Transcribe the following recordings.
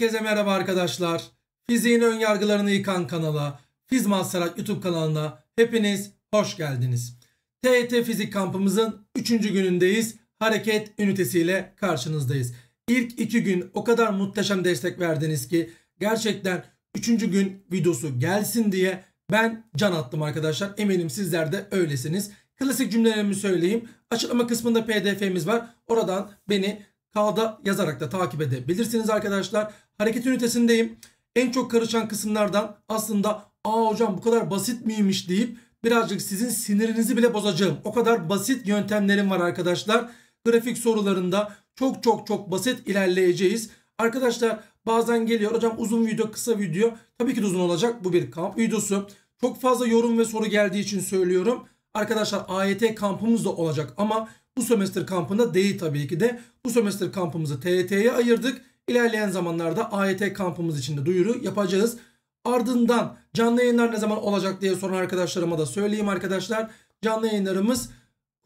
Herkese merhaba arkadaşlar. Fiziğin ön yargılarını yıkan kanala, Fizmal Sarat YouTube kanalına hepiniz hoş geldiniz. TET e Fizik kampımızın 3. günündeyiz. Hareket ünitesiyle karşınızdayız. İlk 2 gün o kadar muhteşem destek verdiniz ki gerçekten 3. gün videosu gelsin diye ben can attım arkadaşlar. Eminim sizler de öylesiniz. Klasik cümlelerimi söyleyeyim. Açıklama kısmında pdf'miz var. Oradan beni Sağda yazarak da takip edebilirsiniz arkadaşlar. Hareket ünitesindeyim. En çok karışan kısımlardan aslında aa hocam bu kadar basit miymiş deyip birazcık sizin sinirinizi bile bozacağım. O kadar basit yöntemlerim var arkadaşlar. Grafik sorularında çok çok çok basit ilerleyeceğiz. Arkadaşlar bazen geliyor hocam uzun video kısa video. Tabii ki de uzun olacak bu bir kamp videosu. Çok fazla yorum ve soru geldiği için söylüyorum. Arkadaşlar AYT kampımız da olacak ama bu sömestr kampında değil tabii ki de. Bu sömestr kampımızı TYT'ye ayırdık. İlerleyen zamanlarda AYT kampımız için de duyuru yapacağız. Ardından canlı yayınlar ne zaman olacak diye soran arkadaşlarıma da söyleyeyim arkadaşlar. Canlı yayınlarımız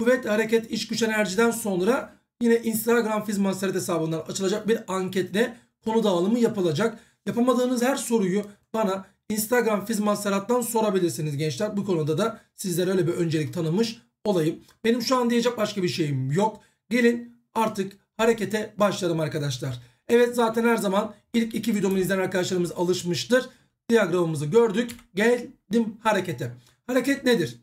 Kuvvet Hareket iş Güç Enerji'den sonra yine Instagram Fizmanseret hesabından açılacak bir anketle konu dağılımı yapılacak. Yapamadığınız her soruyu bana Instagram Fizmanserat'tan sorabilirsiniz gençler. Bu konuda da sizlere öyle bir öncelik tanımış olayım. Benim şu an diyecek başka bir şeyim yok. Gelin artık harekete başlayalım arkadaşlar. Evet zaten her zaman ilk iki videomu izleyen arkadaşlarımız alışmıştır. Diyagramımızı gördük. Geldim harekete. Hareket nedir?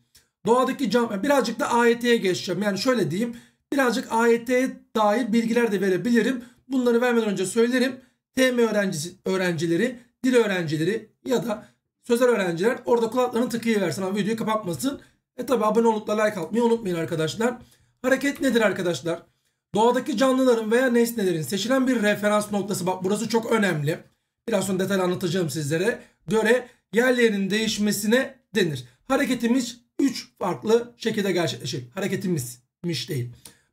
Doğadaki cam birazcık da AYT'ye geçeceğim. Yani şöyle diyeyim. Birazcık AYT'ye dair bilgiler de verebilirim. Bunları vermeden önce söylerim. TM öğrencisi, öğrencileri, dil öğrencileri ya da sözel öğrenciler orada kulaklarını tıkayıversin ama videoyu kapatmasın. E tabi abone olup da like atmayı unutmayın arkadaşlar. Hareket nedir arkadaşlar? Doğadaki canlıların veya nesnelerin seçilen bir referans noktası bak burası çok önemli. Biraz sonra detaylı anlatacağım sizlere. Göre yerlerinin değişmesine denir. Hareketimiz 3 farklı şekilde gerçekleşir. Hareketimizmiş değil.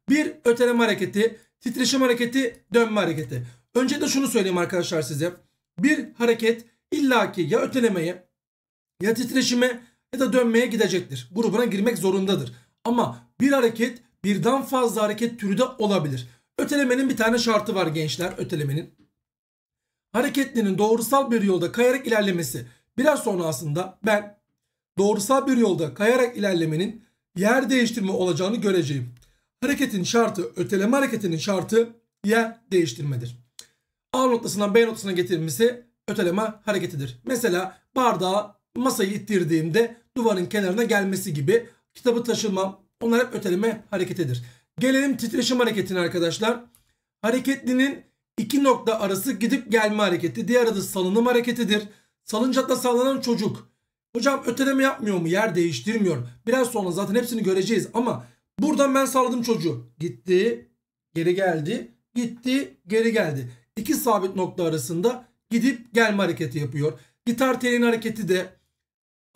Bir öteleme hareketi, titreşim hareketi, dönme hareketi. Önce de şunu söyleyeyim arkadaşlar size. Bir hareket illaki ya ötelemeye ya titreşime ya e da dönmeye gidecektir. Grubuna girmek zorundadır. Ama bir hareket birden fazla hareket türü de olabilir. Ötelemenin bir tane şartı var gençler ötelemenin. Hareketlerin doğrusal bir yolda kayarak ilerlemesi. Biraz sonra aslında ben doğrusal bir yolda kayarak ilerlemenin yer değiştirme olacağını göreceğim. Hareketin şartı, öteleme hareketinin şartı yer değiştirmedir. A noktasından B noktasına getirilmesi öteleme hareketidir. Mesela bardağı masayı ittirdiğimde duvarın kenarına gelmesi gibi. Kitabı taşımam onlar hep öteleme hareketidir. Gelelim titreşim hareketine arkadaşlar. Hareketlinin iki nokta arası gidip gelme hareketi. Diğer adı salınım hareketidir. Salıncakla sallanan çocuk. Hocam öteleme yapmıyor mu? Yer değiştirmiyor. Biraz sonra zaten hepsini göreceğiz ama buradan ben salladım çocuğu. Gitti, geri geldi, gitti, geri geldi. İki sabit nokta arasında gidip gelme hareketi yapıyor. Gitar telinin hareketi de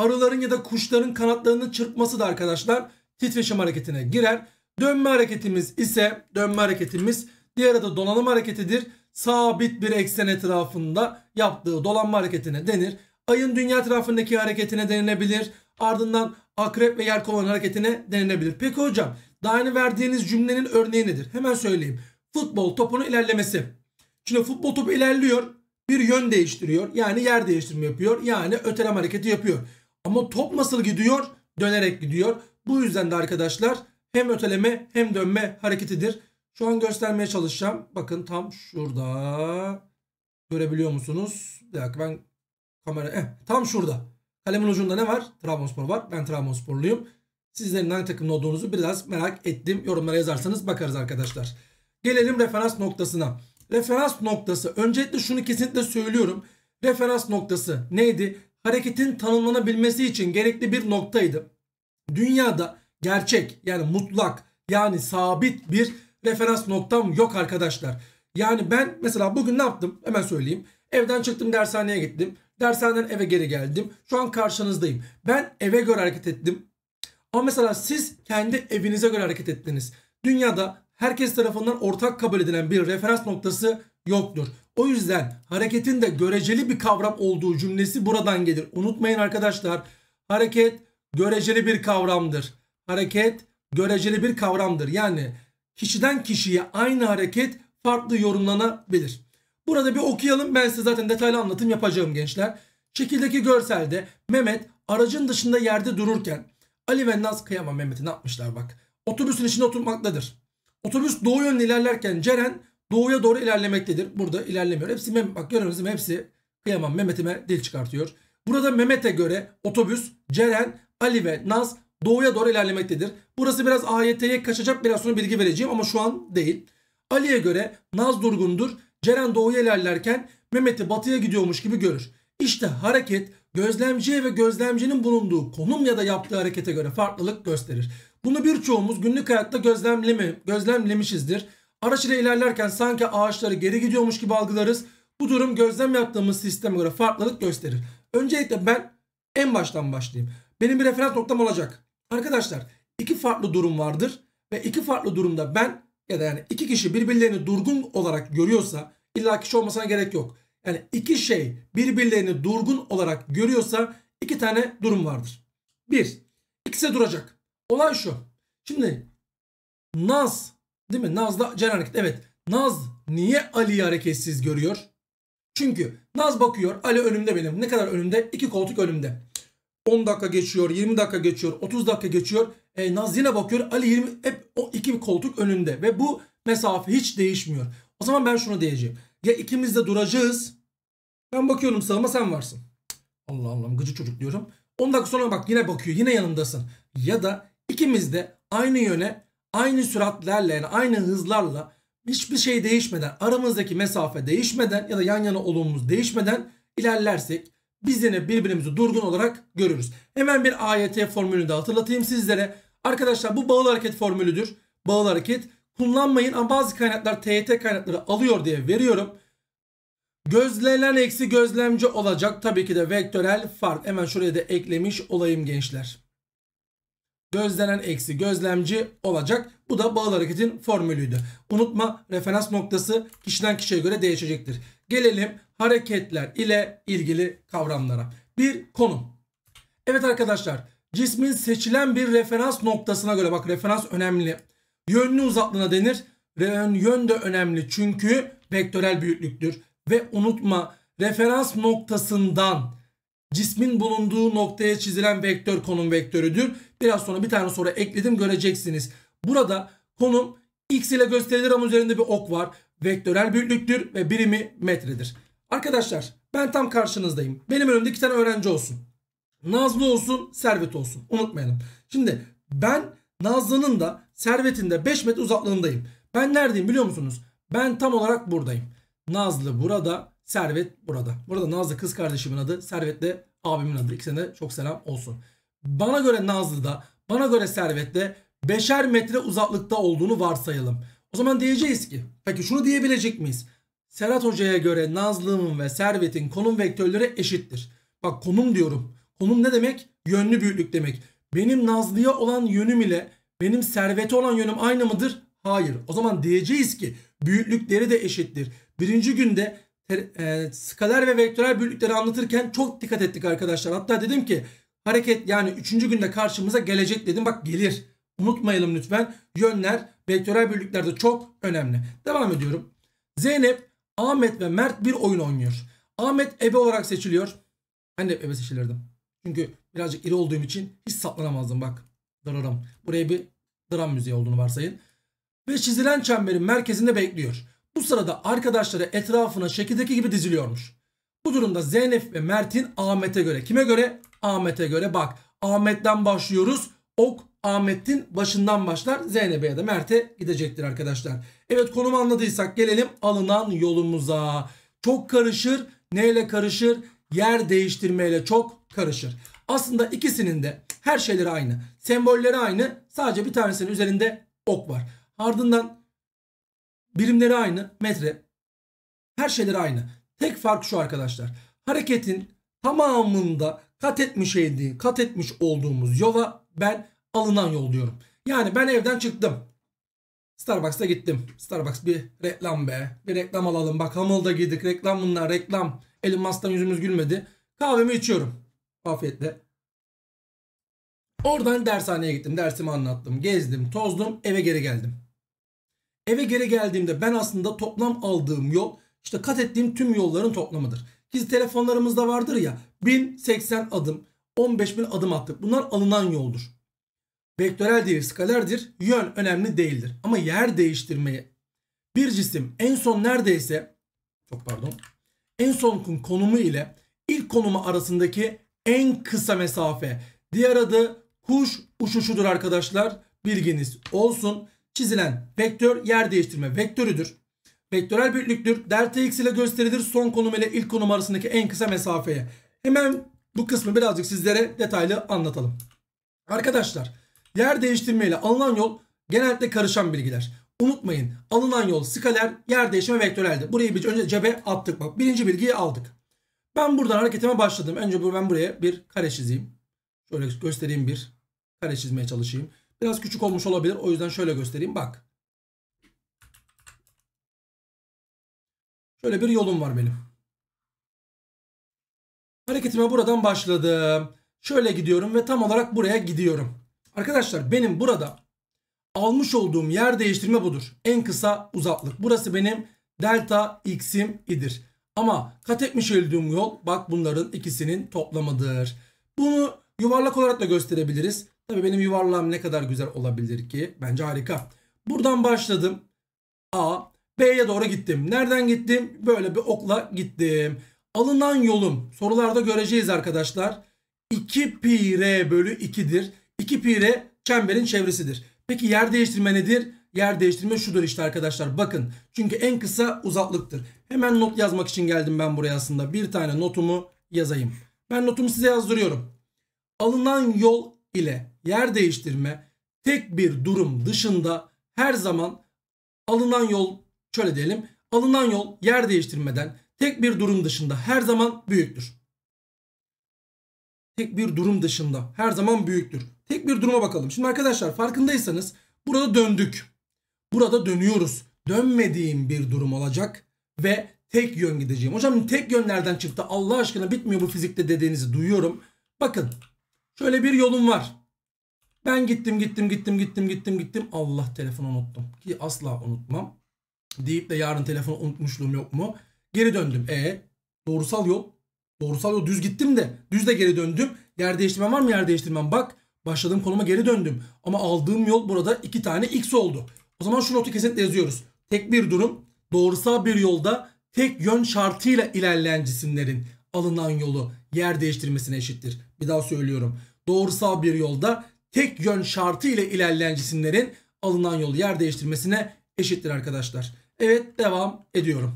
arıların ya da kuşların kanatlarının çırpması da arkadaşlar titreşim hareketine girer. Dönme hareketimiz ise dönme hareketimiz diğer adı dolanım hareketidir. Sabit bir eksen etrafında yaptığı dolanma hareketine denir. Ayın dünya etrafındaki hareketine denilebilir. Ardından akrep ve yelkovan hareketine denilebilir. Peki hocam daha yeni verdiğiniz cümlenin örneği nedir? Hemen söyleyeyim. Futbol topunun ilerlemesi. Şimdi futbol topu ilerliyor. Bir yön değiştiriyor. Yani yer değiştirme yapıyor. Yani ötelem hareketi yapıyor. Ama top nasıl gidiyor? Dönerek gidiyor. Bu yüzden de arkadaşlar hem öteleme hem dönme hareketidir. Şu an göstermeye çalışacağım. Bakın tam şurada. Görebiliyor musunuz? Bir dakika ben kamera... Eh, tam şurada. Kalemin ucunda ne var? Trabzonspor var. Ben Trabzonsporluyum. Sizlerin hangi takımda olduğunuzu biraz merak ettim. Yorumlara yazarsanız bakarız arkadaşlar. Gelelim referans noktasına. Referans noktası. Öncelikle şunu kesinlikle söylüyorum. Referans noktası neydi? hareketin tanımlanabilmesi için gerekli bir noktaydı. Dünyada gerçek yani mutlak yani sabit bir referans noktam yok arkadaşlar. Yani ben mesela bugün ne yaptım hemen söyleyeyim. Evden çıktım dershaneye gittim. Dershaneden eve geri geldim. Şu an karşınızdayım. Ben eve göre hareket ettim. Ama mesela siz kendi evinize göre hareket ettiniz. Dünyada herkes tarafından ortak kabul edilen bir referans noktası yoktur. O yüzden hareketin de göreceli bir kavram olduğu cümlesi buradan gelir. Unutmayın arkadaşlar hareket göreceli bir kavramdır. Hareket göreceli bir kavramdır. Yani kişiden kişiye aynı hareket farklı yorumlanabilir. Burada bir okuyalım ben size zaten detaylı anlatım yapacağım gençler. Şekildeki görselde Mehmet aracın dışında yerde dururken Ali ve Naz kıyamam Mehmet'i ne yapmışlar bak. Otobüsün içinde oturmaktadır. Otobüs doğu yönlü ilerlerken Ceren doğuya doğru ilerlemektedir. Burada ilerlemiyor. Hepsi mem bak görüyorsunuz hepsi kıyamam Mehmet'ime dil çıkartıyor. Burada Mehmet'e göre otobüs, Ceren, Ali ve Naz doğuya doğru ilerlemektedir. Burası biraz AYT'ye kaçacak biraz sonra bilgi vereceğim ama şu an değil. Ali'ye göre Naz durgundur. Ceren doğuya ilerlerken Mehmet'i batıya gidiyormuş gibi görür. İşte hareket gözlemciye ve gözlemcinin bulunduğu konum ya da yaptığı harekete göre farklılık gösterir. Bunu birçoğumuz günlük hayatta gözlemleme, gözlemlemişizdir. Araç ile ilerlerken sanki ağaçları geri gidiyormuş gibi algılarız. Bu durum gözlem yaptığımız sisteme göre farklılık gösterir. Öncelikle ben en baştan başlayayım. Benim bir referans noktam olacak. Arkadaşlar iki farklı durum vardır ve iki farklı durumda ben ya da yani iki kişi birbirlerini durgun olarak görüyorsa illa kişi olmasına gerek yok. Yani iki şey birbirlerini durgun olarak görüyorsa iki tane durum vardır. Bir, ikisi duracak. Olay şu. Şimdi Naz Değil mi? Naz'la Ceren hareket. Evet. Naz niye Ali'yi hareketsiz görüyor? Çünkü Naz bakıyor. Ali önümde benim. Ne kadar önümde? İki koltuk önümde. 10 dakika geçiyor, 20 dakika geçiyor, 30 dakika geçiyor. E, Naz yine bakıyor. Ali 20 hep o iki koltuk önünde ve bu mesafe hiç değişmiyor. O zaman ben şunu diyeceğim. Ya ikimiz de duracağız. Ben bakıyorum sağıma sen varsın. Allah Allah gıcı çocuk diyorum. 10 dakika sonra bak yine bakıyor yine yanındasın. Ya da ikimiz de aynı yöne aynı süratlerle yani aynı hızlarla hiçbir şey değişmeden aramızdaki mesafe değişmeden ya da yan yana olumumuz değişmeden ilerlersek biz yine birbirimizi durgun olarak görürüz. Hemen bir AYT formülünü de hatırlatayım sizlere. Arkadaşlar bu bağlı hareket formülüdür. Bağıl hareket kullanmayın ama bazı kaynaklar TYT kaynakları alıyor diye veriyorum. Gözlenen eksi gözlemci olacak. Tabii ki de vektörel fark. Hemen şuraya da eklemiş olayım gençler gözlenen eksi gözlemci olacak. Bu da bağlı hareketin formülüydü. Unutma referans noktası kişiden kişiye göre değişecektir. Gelelim hareketler ile ilgili kavramlara. Bir konum. Evet arkadaşlar cismin seçilen bir referans noktasına göre bak referans önemli. Yönlü uzaklığına denir. Yön de önemli çünkü vektörel büyüklüktür. Ve unutma referans noktasından cismin bulunduğu noktaya çizilen vektör konum vektörüdür. Biraz sonra bir tane soru ekledim göreceksiniz. Burada konum x ile gösterilir ama üzerinde bir ok var. Vektörel büyüklüktür ve birimi metredir. Arkadaşlar ben tam karşınızdayım. Benim önümde iki tane öğrenci olsun. Nazlı olsun, Servet olsun. Unutmayalım. Şimdi ben Nazlı'nın da Servet'in de 5 metre uzaklığındayım. Ben neredeyim biliyor musunuz? Ben tam olarak buradayım. Nazlı burada, Servet burada. Burada Nazlı kız kardeşimin adı. Servet de abimin adı. İkisine de çok selam olsun. Bana göre Nazlı da, bana göre Servet de beşer metre uzaklıkta olduğunu varsayalım. O zaman diyeceğiz ki, peki şunu diyebilecek miyiz? Serhat Hoca'ya göre Nazlı'nın ve Servet'in konum vektörleri eşittir. Bak konum diyorum. Konum ne demek? Yönlü büyüklük demek. Benim Nazlı'ya olan yönüm ile benim Servet'e olan yönüm aynı mıdır? Hayır. O zaman diyeceğiz ki büyüklükleri de eşittir. Birinci günde e, skaler ve vektörel büyüklükleri anlatırken çok dikkat ettik arkadaşlar. Hatta dedim ki hareket yani üçüncü günde karşımıza gelecek dedim. Bak gelir. Unutmayalım lütfen. Yönler vektörel büyüklüklerde çok önemli. Devam ediyorum. Zeynep, Ahmet ve Mert bir oyun oynuyor. Ahmet ebe olarak seçiliyor. Ben de ebe seçilirdim. Çünkü birazcık iri olduğum için hiç saplanamazdım bak. Dararam. Buraya bir dram müziği olduğunu varsayın. Ve çizilen çemberin merkezinde bekliyor. Bu sırada arkadaşları etrafına şekildeki gibi diziliyormuş. Bu durumda Zeynep ve Mert'in Ahmet'e göre. Kime göre? Ahmet'e göre. Bak Ahmet'ten başlıyoruz. Ok Ahmet'in başından başlar. Zeynep'e ya da Mert'e gidecektir arkadaşlar. Evet konumu anladıysak gelelim alınan yolumuza. Çok karışır. Neyle karışır? Yer değiştirmeyle çok karışır. Aslında ikisinin de her şeyleri aynı. Sembolleri aynı. Sadece bir tanesinin üzerinde ok var. Ardından Birimleri aynı metre. Her şeyleri aynı. Tek fark şu arkadaşlar. Hareketin tamamında kat etmiş edildiği, kat etmiş olduğumuz yola ben alınan yol diyorum. Yani ben evden çıktım. Starbucks'a gittim. Starbucks bir reklam be. Bir reklam alalım. Bak Hamıl'da girdik. Reklam bunlar. Reklam. Elim mastan yüzümüz gülmedi. Kahvemi içiyorum. Afiyetle. Oradan dershaneye gittim. Dersimi anlattım. Gezdim, tozdum. Eve geri geldim. Eve geri geldiğimde ben aslında toplam aldığım yol işte kat ettiğim tüm yolların toplamıdır. Ki telefonlarımızda vardır ya 1080 adım, 15.000 adım attık. Bunlar alınan yoldur. Vektörel değil, skalerdir. Yön önemli değildir. Ama yer değiştirmeye bir cisim en son neredeyse çok pardon en son konumu ile ilk konumu arasındaki en kısa mesafe. Diğer adı kuş uçuşudur arkadaşlar. Bilginiz olsun çizilen vektör yer değiştirme vektörüdür. Vektörel büyüklüktür. Delta x ile gösterilir son konum ile ilk konum arasındaki en kısa mesafeye. Hemen bu kısmı birazcık sizlere detaylı anlatalım. Arkadaşlar yer değiştirme ile alınan yol genellikle karışan bilgiler. Unutmayın alınan yol skaler yer değişimi vektöreldi. Burayı bir önce cebe attık bak birinci bilgiyi aldık. Ben buradan hareketime başladım. Önce ben buraya bir kare çizeyim. Şöyle göstereyim bir kare çizmeye çalışayım. Biraz küçük olmuş olabilir. O yüzden şöyle göstereyim. Bak. Şöyle bir yolum var benim. Hareketime buradan başladım. Şöyle gidiyorum ve tam olarak buraya gidiyorum. Arkadaşlar benim burada almış olduğum yer değiştirme budur. En kısa uzaklık. Burası benim delta x'im idir. Ama kat etmiş olduğum yol bak bunların ikisinin toplamıdır. Bunu yuvarlak olarak da gösterebiliriz. Tabii benim yuvarlağım ne kadar güzel olabilir ki? Bence harika. Buradan başladım. A. B'ye doğru gittim. Nereden gittim? Böyle bir okla gittim. Alınan yolum. Sorularda göreceğiz arkadaşlar. 2 pi r bölü 2'dir. 2 pi r çemberin çevresidir. Peki yer değiştirme nedir? Yer değiştirme şudur işte arkadaşlar. Bakın. Çünkü en kısa uzaklıktır. Hemen not yazmak için geldim ben buraya aslında. Bir tane notumu yazayım. Ben notumu size yazdırıyorum. Alınan yol ile yer değiştirme tek bir durum dışında her zaman alınan yol şöyle diyelim alınan yol yer değiştirmeden tek bir durum dışında her zaman büyüktür. Tek bir durum dışında her zaman büyüktür. Tek bir duruma bakalım. Şimdi arkadaşlar farkındaysanız burada döndük. Burada dönüyoruz. Dönmediğim bir durum olacak ve tek yön gideceğim. Hocam tek yön nereden çıktı? Allah aşkına bitmiyor bu fizikte dediğinizi duyuyorum. Bakın şöyle bir yolum var. Ben gittim gittim gittim gittim gittim gittim. Allah telefonu unuttum. Ki asla unutmam. Deyip de yarın telefonu unutmuşluğum yok mu? Geri döndüm. E doğrusal yol. Doğrusal yol düz gittim de düz de geri döndüm. Yer değiştirmem var mı yer değiştirmem? Bak başladığım konuma geri döndüm. Ama aldığım yol burada iki tane x oldu. O zaman şu notu kesinlikle yazıyoruz. Tek bir durum doğrusal bir yolda tek yön şartıyla ilerleyen cisimlerin alınan yolu yer değiştirmesine eşittir. Bir daha söylüyorum. Doğrusal bir yolda tek yön şartı ile ilerleyen cisimlerin alınan yolu yer değiştirmesine eşittir arkadaşlar. Evet devam ediyorum.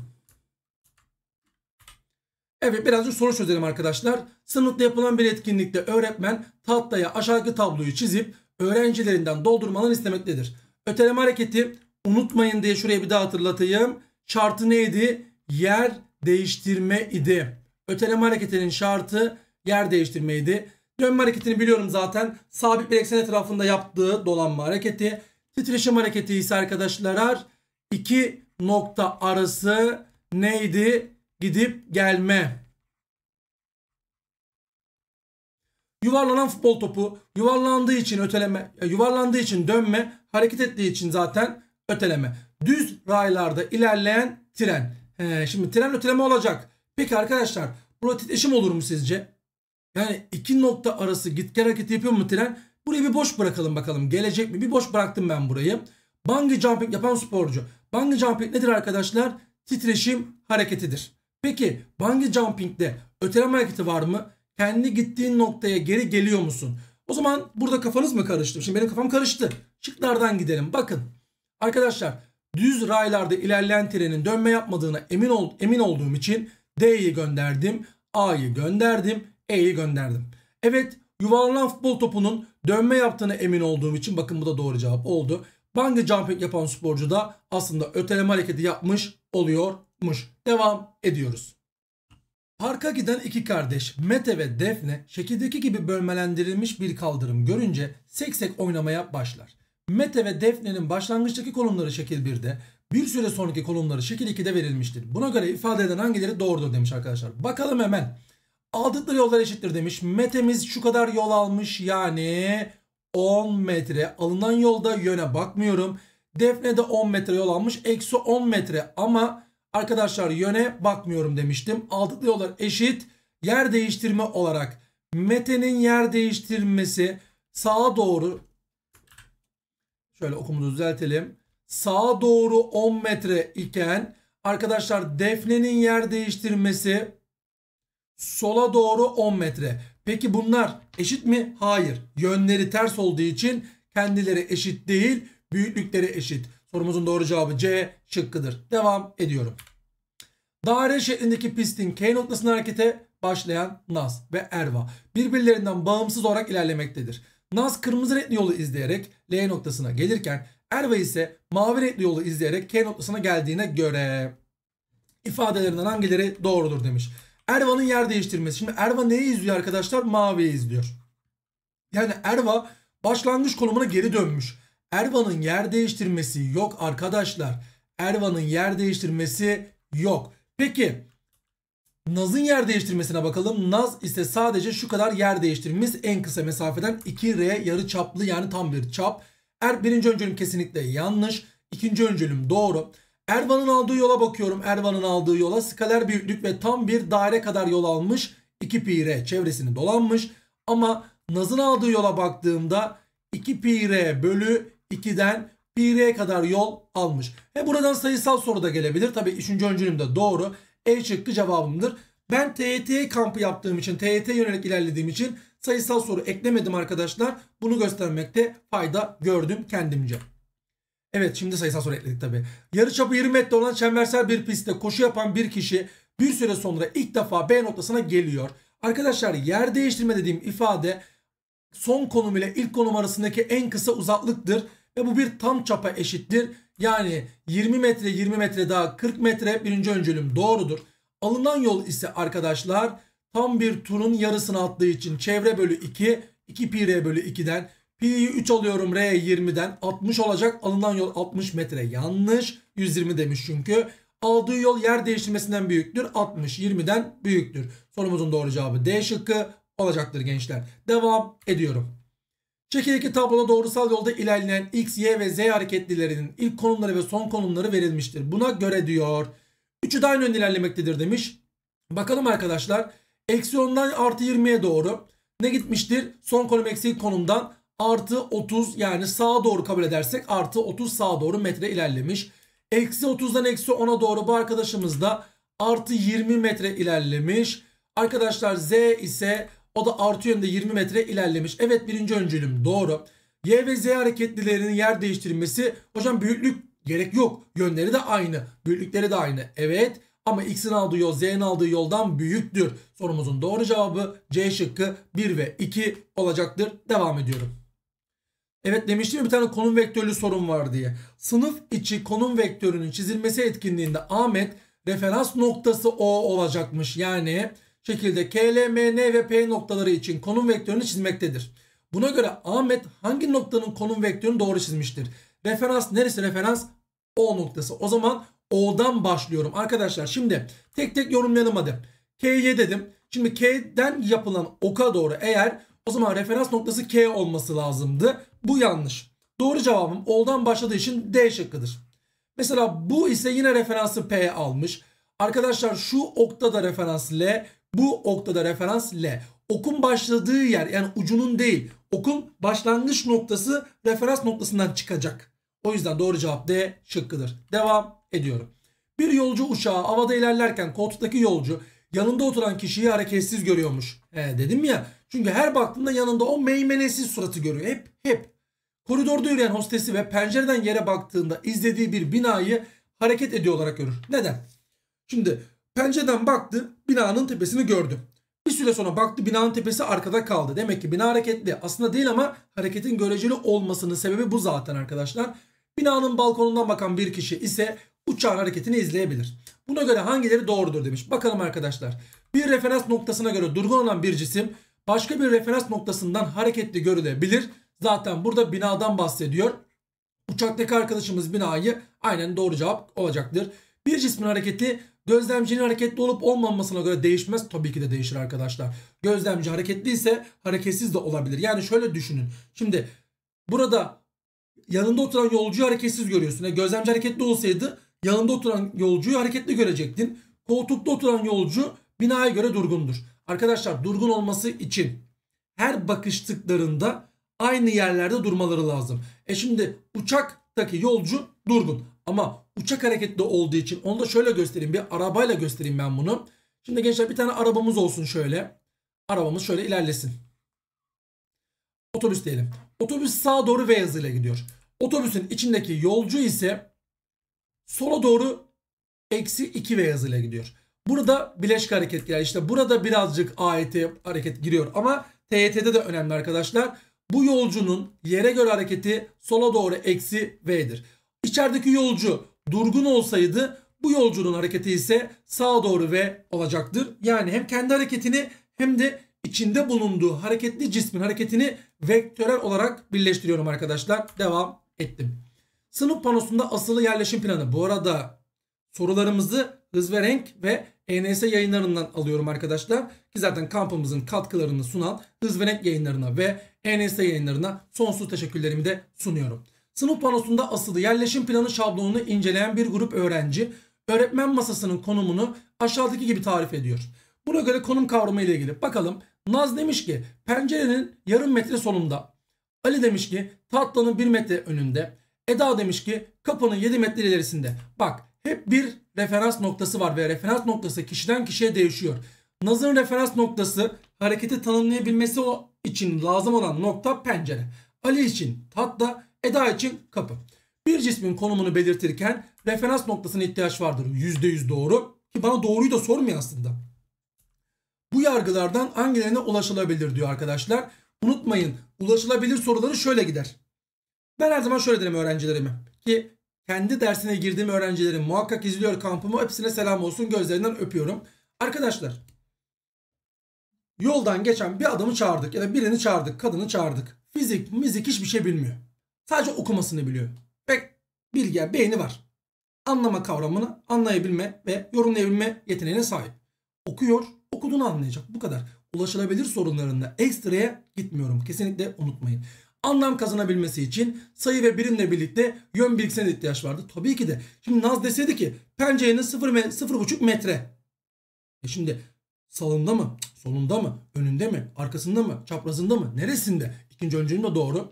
Evet birazcık soru çözelim arkadaşlar. Sınıfta yapılan bir etkinlikte öğretmen tahtaya aşağıdaki tabloyu çizip öğrencilerinden doldurmalarını istemektedir. Öteleme hareketi unutmayın diye şuraya bir daha hatırlatayım. Şartı neydi? Yer değiştirme idi. Öteleme hareketinin şartı yer değiştirmeydi. Dönme hareketini biliyorum zaten. Sabit bir eksen etrafında yaptığı dolanma hareketi. Titreşim hareketi ise arkadaşlar iki nokta arası neydi? Gidip gelme. Yuvarlanan futbol topu yuvarlandığı için öteleme, e, yuvarlandığı için dönme, hareket ettiği için zaten öteleme. Düz raylarda ilerleyen tren. He, şimdi tren öteleme olacak. Peki arkadaşlar burada titreşim olur mu sizce? Yani iki nokta arası gitgel hareket yapıyor mu tren? Burayı bir boş bırakalım bakalım. Gelecek mi? Bir boş bıraktım ben burayı. Bungee jumping yapan sporcu. Bungee jumping nedir arkadaşlar? Titreşim hareketidir. Peki bungee jumping'de öteleme hareketi var mı? Kendi gittiğin noktaya geri geliyor musun? O zaman burada kafanız mı karıştı? Şimdi benim kafam karıştı. Şıklardan gidelim. Bakın arkadaşlar düz raylarda ilerleyen trenin dönme yapmadığına emin, ol, emin olduğum için D'yi gönderdim. A'yı gönderdim. E'yi gönderdim. Evet yuvarlanan futbol topunun dönme yaptığını emin olduğum için bakın bu da doğru cevap oldu. Bungee jumping yapan sporcu da aslında öteleme hareketi yapmış oluyormuş. Devam ediyoruz. Parka giden iki kardeş Mete ve Defne şekildeki gibi bölmelendirilmiş bir kaldırım görünce seksek oynamaya başlar. Mete ve Defne'nin başlangıçtaki kolumları şekil 1'de, bir süre sonraki kolumları şekil 2'de verilmiştir. Buna göre ifade eden hangileri doğrudur demiş arkadaşlar. Bakalım hemen aldıkları yollar eşittir demiş. Metemiz şu kadar yol almış yani 10 metre. Alınan yolda yöne bakmıyorum. Defne de 10 metre yol almış. Eksi 10 metre ama arkadaşlar yöne bakmıyorum demiştim. Aldıkları yollar eşit yer değiştirme olarak. Mete'nin yer değiştirmesi sağa doğru şöyle okumuzu düzeltelim. Sağa doğru 10 metre iken arkadaşlar Defne'nin yer değiştirmesi sola doğru 10 metre. Peki bunlar eşit mi? Hayır. Yönleri ters olduğu için kendileri eşit değil, büyüklükleri eşit. Sorumuzun doğru cevabı C şıkkıdır. Devam ediyorum. Daire şeklindeki pistin K noktasına harekete başlayan Naz ve Erva birbirlerinden bağımsız olarak ilerlemektedir. Naz kırmızı renkli yolu izleyerek L noktasına gelirken Erva ise mavi renkli yolu izleyerek K noktasına geldiğine göre ifadelerinden hangileri doğrudur demiş. Erva'nın yer değiştirmesi. Şimdi Erva neyi izliyor arkadaşlar? Mavi'yi izliyor. Yani Erva başlangıç konumuna geri dönmüş. Erva'nın yer değiştirmesi yok arkadaşlar. Erva'nın yer değiştirmesi yok. Peki Naz'ın yer değiştirmesine bakalım. Naz ise sadece şu kadar yer değiştirmiş. En kısa mesafeden 2R yarı çaplı yani tam bir çap. Er birinci öncülüm kesinlikle yanlış. İkinci öncülüm doğru. Ervan'ın aldığı yola bakıyorum. Ervan'ın aldığı yola skaler büyüklük ve tam bir daire kadar yol almış. 2 pi r çevresini dolanmış. Ama Naz'ın aldığı yola baktığımda 2 pi r bölü 2'den pi r kadar yol almış. He buradan sayısal soru da gelebilir. Tabi 3. öncülüm de doğru. E çıktı cevabımdır. Ben TET kampı yaptığım için, TET yönelik ilerlediğim için sayısal soru eklemedim arkadaşlar. Bunu göstermekte fayda gördüm kendimce. Evet şimdi sayısal soru ekledik tabi. çapı 20 metre olan çembersel bir pistte koşu yapan bir kişi bir süre sonra ilk defa B noktasına geliyor. Arkadaşlar yer değiştirme dediğim ifade son konum ile ilk konum arasındaki en kısa uzaklıktır. Ve bu bir tam çapa eşittir. Yani 20 metre 20 metre daha 40 metre birinci öncülüm doğrudur. Alınan yol ise arkadaşlar tam bir turun yarısını attığı için çevre bölü 2 2 pi r bölü 2'den Pi'yi 3 alıyorum R 20'den. 60 olacak. Alınan yol 60 metre. Yanlış. 120 demiş çünkü. Aldığı yol yer değiştirmesinden büyüktür. 60 20'den büyüktür. Sorumuzun doğru cevabı D şıkkı olacaktır gençler. Devam ediyorum. Şekildeki tabloda doğrusal yolda ilerleyen x, y ve z hareketlilerinin ilk konumları ve son konumları verilmiştir. Buna göre diyor. Üçü de aynı yönde ilerlemektedir demiş. Bakalım arkadaşlar. Eksi 10'dan artı 20'ye doğru ne gitmiştir? Son konum eksi konumdan Artı 30 yani sağa doğru kabul edersek artı 30 sağa doğru metre ilerlemiş. Eksi 30'dan eksi 10'a doğru bu arkadaşımız da artı 20 metre ilerlemiş. Arkadaşlar Z ise o da artı yönde 20 metre ilerlemiş. Evet birinci öncülüm doğru. Y ve Z hareketlilerinin yer değiştirmesi hocam büyüklük gerek yok. Yönleri de aynı. Büyüklükleri de aynı. Evet ama X'in aldığı yol Z'nin aldığı yoldan büyüktür. Sorumuzun doğru cevabı C şıkkı 1 ve 2 olacaktır. Devam ediyorum. Evet demiştim ya bir tane konum vektörlü sorun var diye. Sınıf içi konum vektörünün çizilmesi etkinliğinde Ahmet referans noktası O olacakmış. Yani şekilde KL, MN ve P noktaları için konum vektörünü çizmektedir. Buna göre Ahmet hangi noktanın konum vektörünü doğru çizmiştir? Referans neresi referans? O noktası. O zaman O'dan başlıyorum. Arkadaşlar şimdi tek tek yorumlayalım hadi. K'ye dedim. Şimdi K'den yapılan oka doğru eğer o zaman referans noktası K olması lazımdı. Bu yanlış. Doğru cevabım O'dan başladığı için D şıkkıdır. Mesela bu ise yine referansı P almış. Arkadaşlar şu oktada referans L, bu oktada referans L. Okun başladığı yer yani ucunun değil, okun başlangıç noktası referans noktasından çıkacak. O yüzden doğru cevap D şıkkıdır. Devam ediyorum. Bir yolcu uçağı havada ilerlerken koltuktaki yolcu yanında oturan kişiyi hareketsiz görüyormuş. He, dedim ya çünkü her baktığında yanında o meymenesiz suratı görüyor. Hep hep. Koridorda yürüyen hostesi ve pencereden yere baktığında izlediği bir binayı hareket ediyor olarak görür. Neden? Şimdi pencereden baktı binanın tepesini gördü. Bir süre sonra baktı binanın tepesi arkada kaldı. Demek ki bina hareketli. Aslında değil ama hareketin göreceli olmasının sebebi bu zaten arkadaşlar. Binanın balkonundan bakan bir kişi ise uçağın hareketini izleyebilir. Buna göre hangileri doğrudur demiş. Bakalım arkadaşlar. Bir referans noktasına göre durgun olan bir cisim başka bir referans noktasından hareketli görülebilir. Zaten burada binadan bahsediyor. Uçaktaki arkadaşımız binayı aynen doğru cevap olacaktır. Bir cismin hareketi gözlemcinin hareketli olup olmamasına göre değişmez. Tabii ki de değişir arkadaşlar. Gözlemci hareketli ise hareketsiz de olabilir. Yani şöyle düşünün. Şimdi burada yanında oturan yolcuyu hareketsiz görüyorsun. E, gözlemci hareketli olsaydı yanında oturan yolcuyu hareketli görecektin. Koltukta oturan yolcu binaya göre durgundur. Arkadaşlar durgun olması için her bakıştıklarında aynı yerlerde durmaları lazım. E şimdi uçaktaki yolcu durgun ama uçak hareketli olduğu için onu da şöyle göstereyim bir arabayla göstereyim ben bunu. Şimdi gençler bir tane arabamız olsun şöyle. Arabamız şöyle ilerlesin. Otobüs diyelim. Otobüs sağa doğru V hızıyla gidiyor. Otobüsün içindeki yolcu ise sola doğru eksi 2 V hızıyla gidiyor. Burada bileşik hareket yani işte burada birazcık AYT e hareket giriyor ama TYT'de e de önemli arkadaşlar. Bu yolcunun yere göre hareketi sola doğru eksi V'dir. İçerideki yolcu durgun olsaydı bu yolcunun hareketi ise sağa doğru V olacaktır. Yani hem kendi hareketini hem de içinde bulunduğu hareketli cismin hareketini vektörel olarak birleştiriyorum arkadaşlar. Devam ettim. Sınıf panosunda asılı yerleşim planı. Bu arada sorularımızı hız ve renk ve ENS yayınlarından alıyorum arkadaşlar. Ki zaten kampımızın katkılarını sunan Hız ve Renk yayınlarına ve ENS yayınlarına sonsuz teşekkürlerimi de sunuyorum. Sınıf panosunda asılı yerleşim planı şablonunu inceleyen bir grup öğrenci öğretmen masasının konumunu aşağıdaki gibi tarif ediyor. Buna göre konum kavramı ile ilgili bakalım. Naz demiş ki pencerenin yarım metre solunda. Ali demiş ki tatlının bir metre önünde. Eda demiş ki kapının 7 metre ilerisinde. Bak hep bir referans noktası var ve referans noktası kişiden kişiye değişiyor. Nazarın referans noktası hareketi tanımlayabilmesi o için lazım olan nokta pencere. Ali için tatla, Eda için kapı. Bir cismin konumunu belirtirken referans noktasına ihtiyaç vardır. %100 doğru. Ki bana doğruyu da sormuyor aslında. Bu yargılardan hangilerine ulaşılabilir diyor arkadaşlar. Unutmayın ulaşılabilir soruları şöyle gider. Ben her zaman şöyle derim öğrencilerime ki kendi dersine girdiğim öğrencilerin muhakkak izliyor kampımı. Hepsine selam olsun. Gözlerinden öpüyorum. Arkadaşlar yoldan geçen bir adamı çağırdık ya da birini çağırdık. Kadını çağırdık. Fizik, müzik hiçbir şey bilmiyor. Sadece okumasını biliyor. Pek bilgi, beyni var. Anlama kavramını anlayabilme ve yorumlayabilme yeteneğine sahip. Okuyor, okuduğunu anlayacak. Bu kadar. Ulaşılabilir sorunlarında ekstraya gitmiyorum. Kesinlikle unutmayın anlam kazanabilmesi için sayı ve birimle birlikte yön bilgisine ihtiyaç vardı. Tabii ki de. Şimdi Naz deseydi ki pencerenin 0,5 metre. E şimdi salonda mı? Solunda mı? Önünde mi? Arkasında mı? Çaprazında mı? Neresinde? İkinci öncülüm de doğru.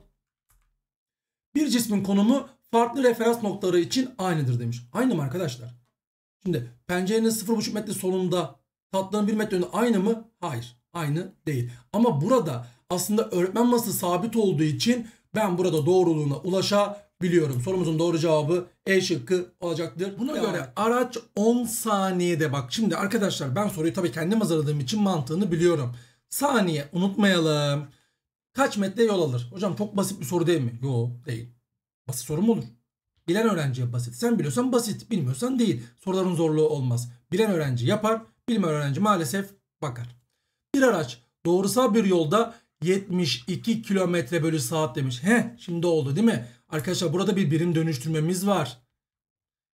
Bir cismin konumu farklı referans noktaları için aynıdır demiş. Aynı mı arkadaşlar? Şimdi pencerenin 0,5 metre solunda tatlının 1 metre önünde aynı mı? Hayır. Aynı değil. Ama burada aslında öğretmen masası sabit olduğu için ben burada doğruluğuna ulaşabiliyorum. Sorumuzun doğru cevabı E şıkkı olacaktır. Buna Devam. göre araç 10 saniyede bak. Şimdi arkadaşlar ben soruyu tabii kendim hazırladığım için mantığını biliyorum. Saniye unutmayalım. Kaç metre yol alır? Hocam çok basit bir soru değil mi? Yo değil. Basit soru mu olur? Bilen öğrenciye basit. Sen biliyorsan basit, bilmiyorsan değil. Soruların zorluğu olmaz. Bilen öğrenci yapar, bilmeyen öğrenci maalesef bakar. Bir araç doğrusal bir yolda 72 kilometre bölü saat demiş. He şimdi oldu değil mi? Arkadaşlar burada bir birim dönüştürmemiz var.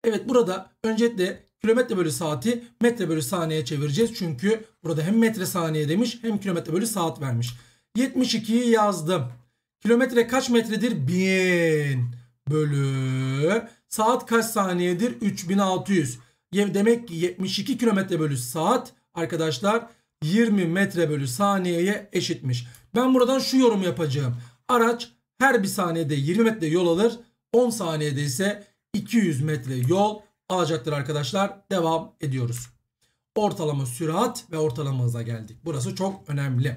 Evet burada öncelikle kilometre bölü saati metre bölü saniye çevireceğiz. Çünkü burada hem metre saniye demiş hem kilometre bölü saat vermiş. 72'yi yazdım. Kilometre kaç metredir? 1000 bölü. Saat kaç saniyedir? 3600. Demek ki 72 kilometre bölü saat arkadaşlar 20 metre bölü saniyeye eşitmiş. Ben buradan şu yorum yapacağım. Araç her bir saniyede 20 metre yol alır. 10 saniyede ise 200 metre yol alacaktır arkadaşlar. Devam ediyoruz. Ortalama sürat ve ortalama hıza geldik. Burası çok önemli.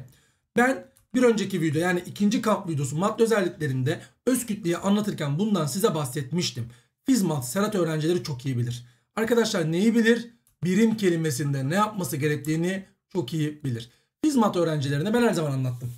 Ben bir önceki video yani ikinci kamp videosu madde özelliklerinde öz kütleyi anlatırken bundan size bahsetmiştim. Fizmat serat öğrencileri çok iyi bilir. Arkadaşlar neyi bilir? Birim kelimesinde ne yapması gerektiğini çok iyi bilir. Fizmat öğrencilerine ben her zaman anlattım.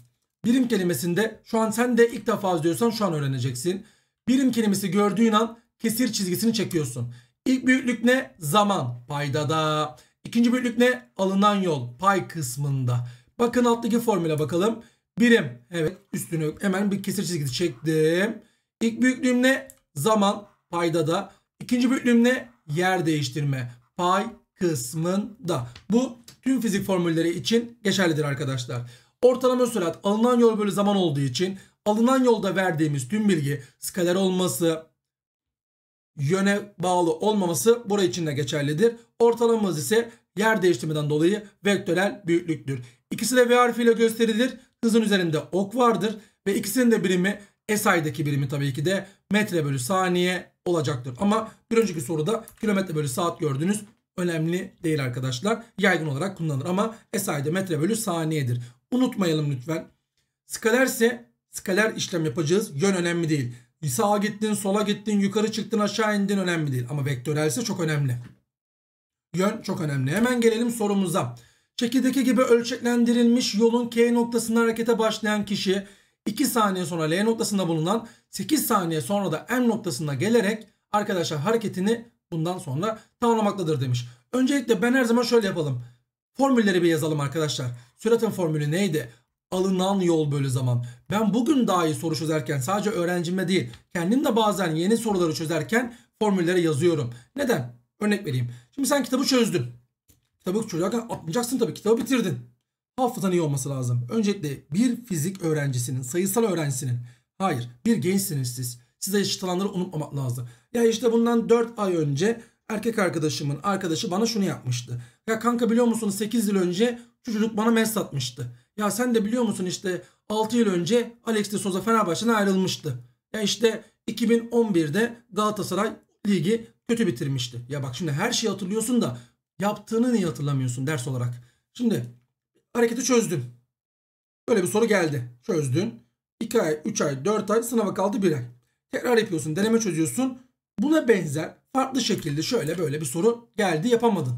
Birim kelimesinde şu an sen de ilk defa izliyorsan şu an öğreneceksin. Birim kelimesi gördüğün an kesir çizgisini çekiyorsun. İlk büyüklük ne? Zaman paydada. İkinci büyüklük ne? Alınan yol pay kısmında. Bakın alttaki formüle bakalım. Birim. Evet üstünü hemen bir kesir çizgisi çektim. İlk büyüklüğüm ne? Zaman paydada. İkinci büyüklüğüm ne? Yer değiştirme pay kısmında. Bu tüm fizik formülleri için geçerlidir arkadaşlar. Ortalama sürat alınan yol bölü zaman olduğu için alınan yolda verdiğimiz tüm bilgi skaler olması, yöne bağlı olmaması burası için de geçerlidir. Ortalamamız ise yer değiştirmeden dolayı vektörel büyüklüktür. İkisi de V harfiyle gösterilir. Hızın üzerinde ok vardır ve ikisinin de birimi SI'deki birimi tabii ki de metre bölü saniye olacaktır. Ama bir önceki soruda kilometre bölü saat gördünüz önemli değil arkadaşlar. Yaygın olarak kullanılır ama SI'de metre bölü saniyedir. Unutmayalım lütfen. Skaler ise skaler işlem yapacağız. Yön önemli değil. Sağa gittin, sola gittin, yukarı çıktın, aşağı indin önemli değil. Ama vektörel ise çok önemli. Yön çok önemli. Hemen gelelim sorumuza. Şekildeki gibi ölçeklendirilmiş yolun K noktasından harekete başlayan kişi 2 saniye sonra L noktasında bulunan 8 saniye sonra da M noktasına gelerek arkadaşlar hareketini bundan sonra tamamlamaktadır demiş. Öncelikle ben her zaman şöyle yapalım. Formülleri bir yazalım arkadaşlar. Süratın formülü neydi? Alınan yol bölü zaman. Ben bugün dahi soru çözerken sadece öğrencime değil kendim de bazen yeni soruları çözerken formülleri yazıyorum. Neden? Örnek vereyim. Şimdi sen kitabı çözdün. Kitabı çözerken atmayacaksın tabii kitabı bitirdin. Hafızan iyi olması lazım. Öncelikle bir fizik öğrencisinin, sayısal öğrencisinin, hayır bir gençsiniz siz. Size eşit unutmamak lazım. Ya işte bundan 4 ay önce erkek arkadaşımın arkadaşı bana şunu yapmıştı. Ya kanka biliyor musun 8 yıl önce şu çocuk bana mes satmıştı. Ya sen de biliyor musun işte 6 yıl önce Alex de Souza Fenerbahçe'den ayrılmıştı. Ya işte 2011'de Galatasaray ligi kötü bitirmişti. Ya bak şimdi her şeyi hatırlıyorsun da yaptığını niye hatırlamıyorsun ders olarak? Şimdi hareketi çözdün. Böyle bir soru geldi. Çözdün. 2 ay, 3 ay, 4 ay, sınava kaldı 1 ay. Tekrar yapıyorsun, deneme çözüyorsun. Buna benzer farklı şekilde şöyle böyle bir soru geldi yapamadın.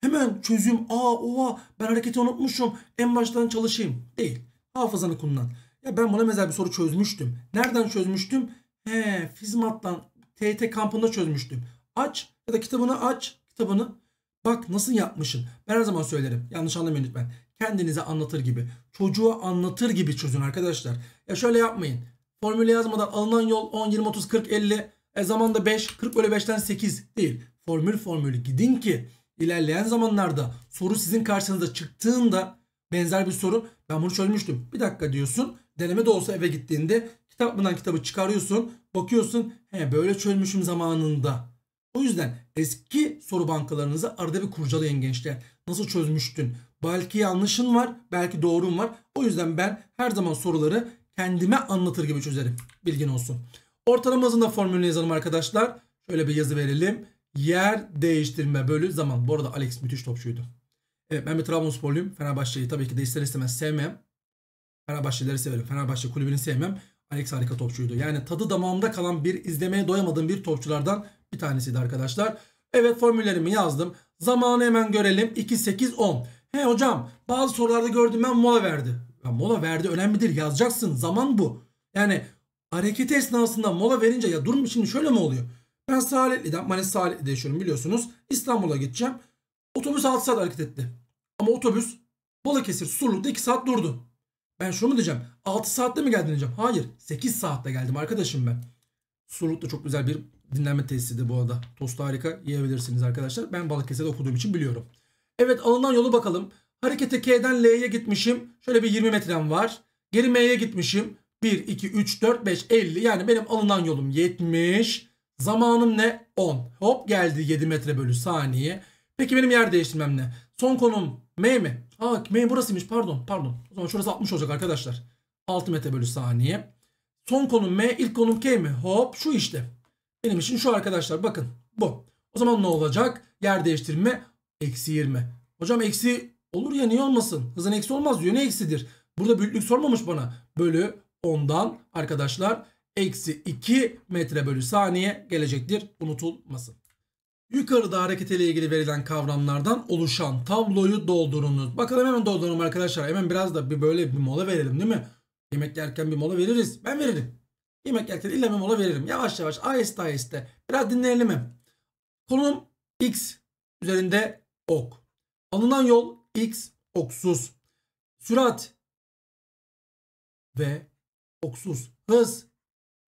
Hemen çözüm aa oha ben hareketi unutmuşum en baştan çalışayım. Değil. Hafızanı kullan. Ya ben buna benzer bir soru çözmüştüm. Nereden çözmüştüm? He Fizmat'tan TYT kampında çözmüştüm. Aç ya da kitabını aç kitabını bak nasıl yapmışım. Ben her zaman söylerim. Yanlış anlamayın lütfen. Kendinize anlatır gibi. Çocuğa anlatır gibi çözün arkadaşlar. Ya şöyle yapmayın. Formüle yazmadan alınan yol 10, 20, 30, 40, 50. E zaman da 5. 40 bölü 5'ten 8 değil. Formül formülü gidin ki ilerleyen zamanlarda soru sizin karşınıza çıktığında benzer bir soru. Ben bunu çözmüştüm. Bir dakika diyorsun. Deneme de olsa eve gittiğinde kitabından kitabı çıkarıyorsun. Bakıyorsun. He böyle çözmüşüm zamanında. O yüzden eski soru bankalarınızı arada bir kurcalayın gençler. Nasıl çözmüştün? Belki yanlışın var, belki doğrun var. O yüzden ben her zaman soruları kendime anlatır gibi çözerim. Bilgin olsun. Ortalama hızında formülünü yazalım arkadaşlar. Şöyle bir yazı verelim. Yer değiştirme bölü zaman. Bu arada Alex müthiş topçuydu. Evet ben bir Trabzonsporluyum. Fenerbahçe'yi tabii ki de ister istemez sevmem. Fenerbahçeleri severim. Fenerbahçe kulübünü sevmem. Alex harika topçuydu. Yani tadı damağımda kalan bir izlemeye doyamadığım bir topçulardan bir tanesiydi arkadaşlar. Evet formüllerimi yazdım. Zamanı hemen görelim. 2, 8, 10. He hocam bazı sorularda gördüm ben mola verdi mola verdi önemlidir yazacaksın zaman bu. Yani hareket esnasında mola verince ya durum şimdi şöyle mi oluyor? Ben Salihli'den Manisa Salihli'de yaşıyorum biliyorsunuz. İstanbul'a gideceğim. Otobüs 6 saat hareket etti. Ama otobüs Balıkesir Surlu'da 2 saat durdu. Ben şunu diyeceğim? 6 saatte mi geldin diyeceğim. Hayır 8 saatte geldim arkadaşım ben. Surluk'ta çok güzel bir dinlenme tesisiydi bu arada. Tost harika yiyebilirsiniz arkadaşlar. Ben Balıkesir'de okuduğum için biliyorum. Evet alınan yolu bakalım. Hareketi K'den L'ye gitmişim. Şöyle bir 20 metrem var. Geri M'ye gitmişim. 1, 2, 3, 4, 5, 50. Yani benim alınan yolum 70. Zamanım ne? 10. Hop geldi 7 metre bölü saniye. Peki benim yer değiştirmem ne? Son konum M mi? Aa M burasıymış pardon pardon. O zaman şurası 60 olacak arkadaşlar. 6 metre bölü saniye. Son konum M ilk konum K mi? Hop şu işte. Benim için şu arkadaşlar bakın bu. O zaman ne olacak? Yer değiştirme eksi 20. Hocam eksi Olur ya niye olmasın? Hızın eksi olmaz diyor. Ne eksidir? Burada büyüklük sormamış bana. Bölü 10'dan arkadaşlar eksi 2 metre bölü saniye gelecektir. Unutulmasın. Yukarıda hareket ile ilgili verilen kavramlardan oluşan tabloyu doldurunuz. Bakalım hemen dolduralım arkadaşlar. Hemen biraz da bir böyle bir mola verelim değil mi? Yemek yerken bir mola veririz. Ben veririm. Yemek yerken illa bir mola veririm. Yavaş yavaş aheste aheste. Biraz dinleyelim. Konum X üzerinde ok. Alınan yol X oksuz. Sürat V oksuz. Hız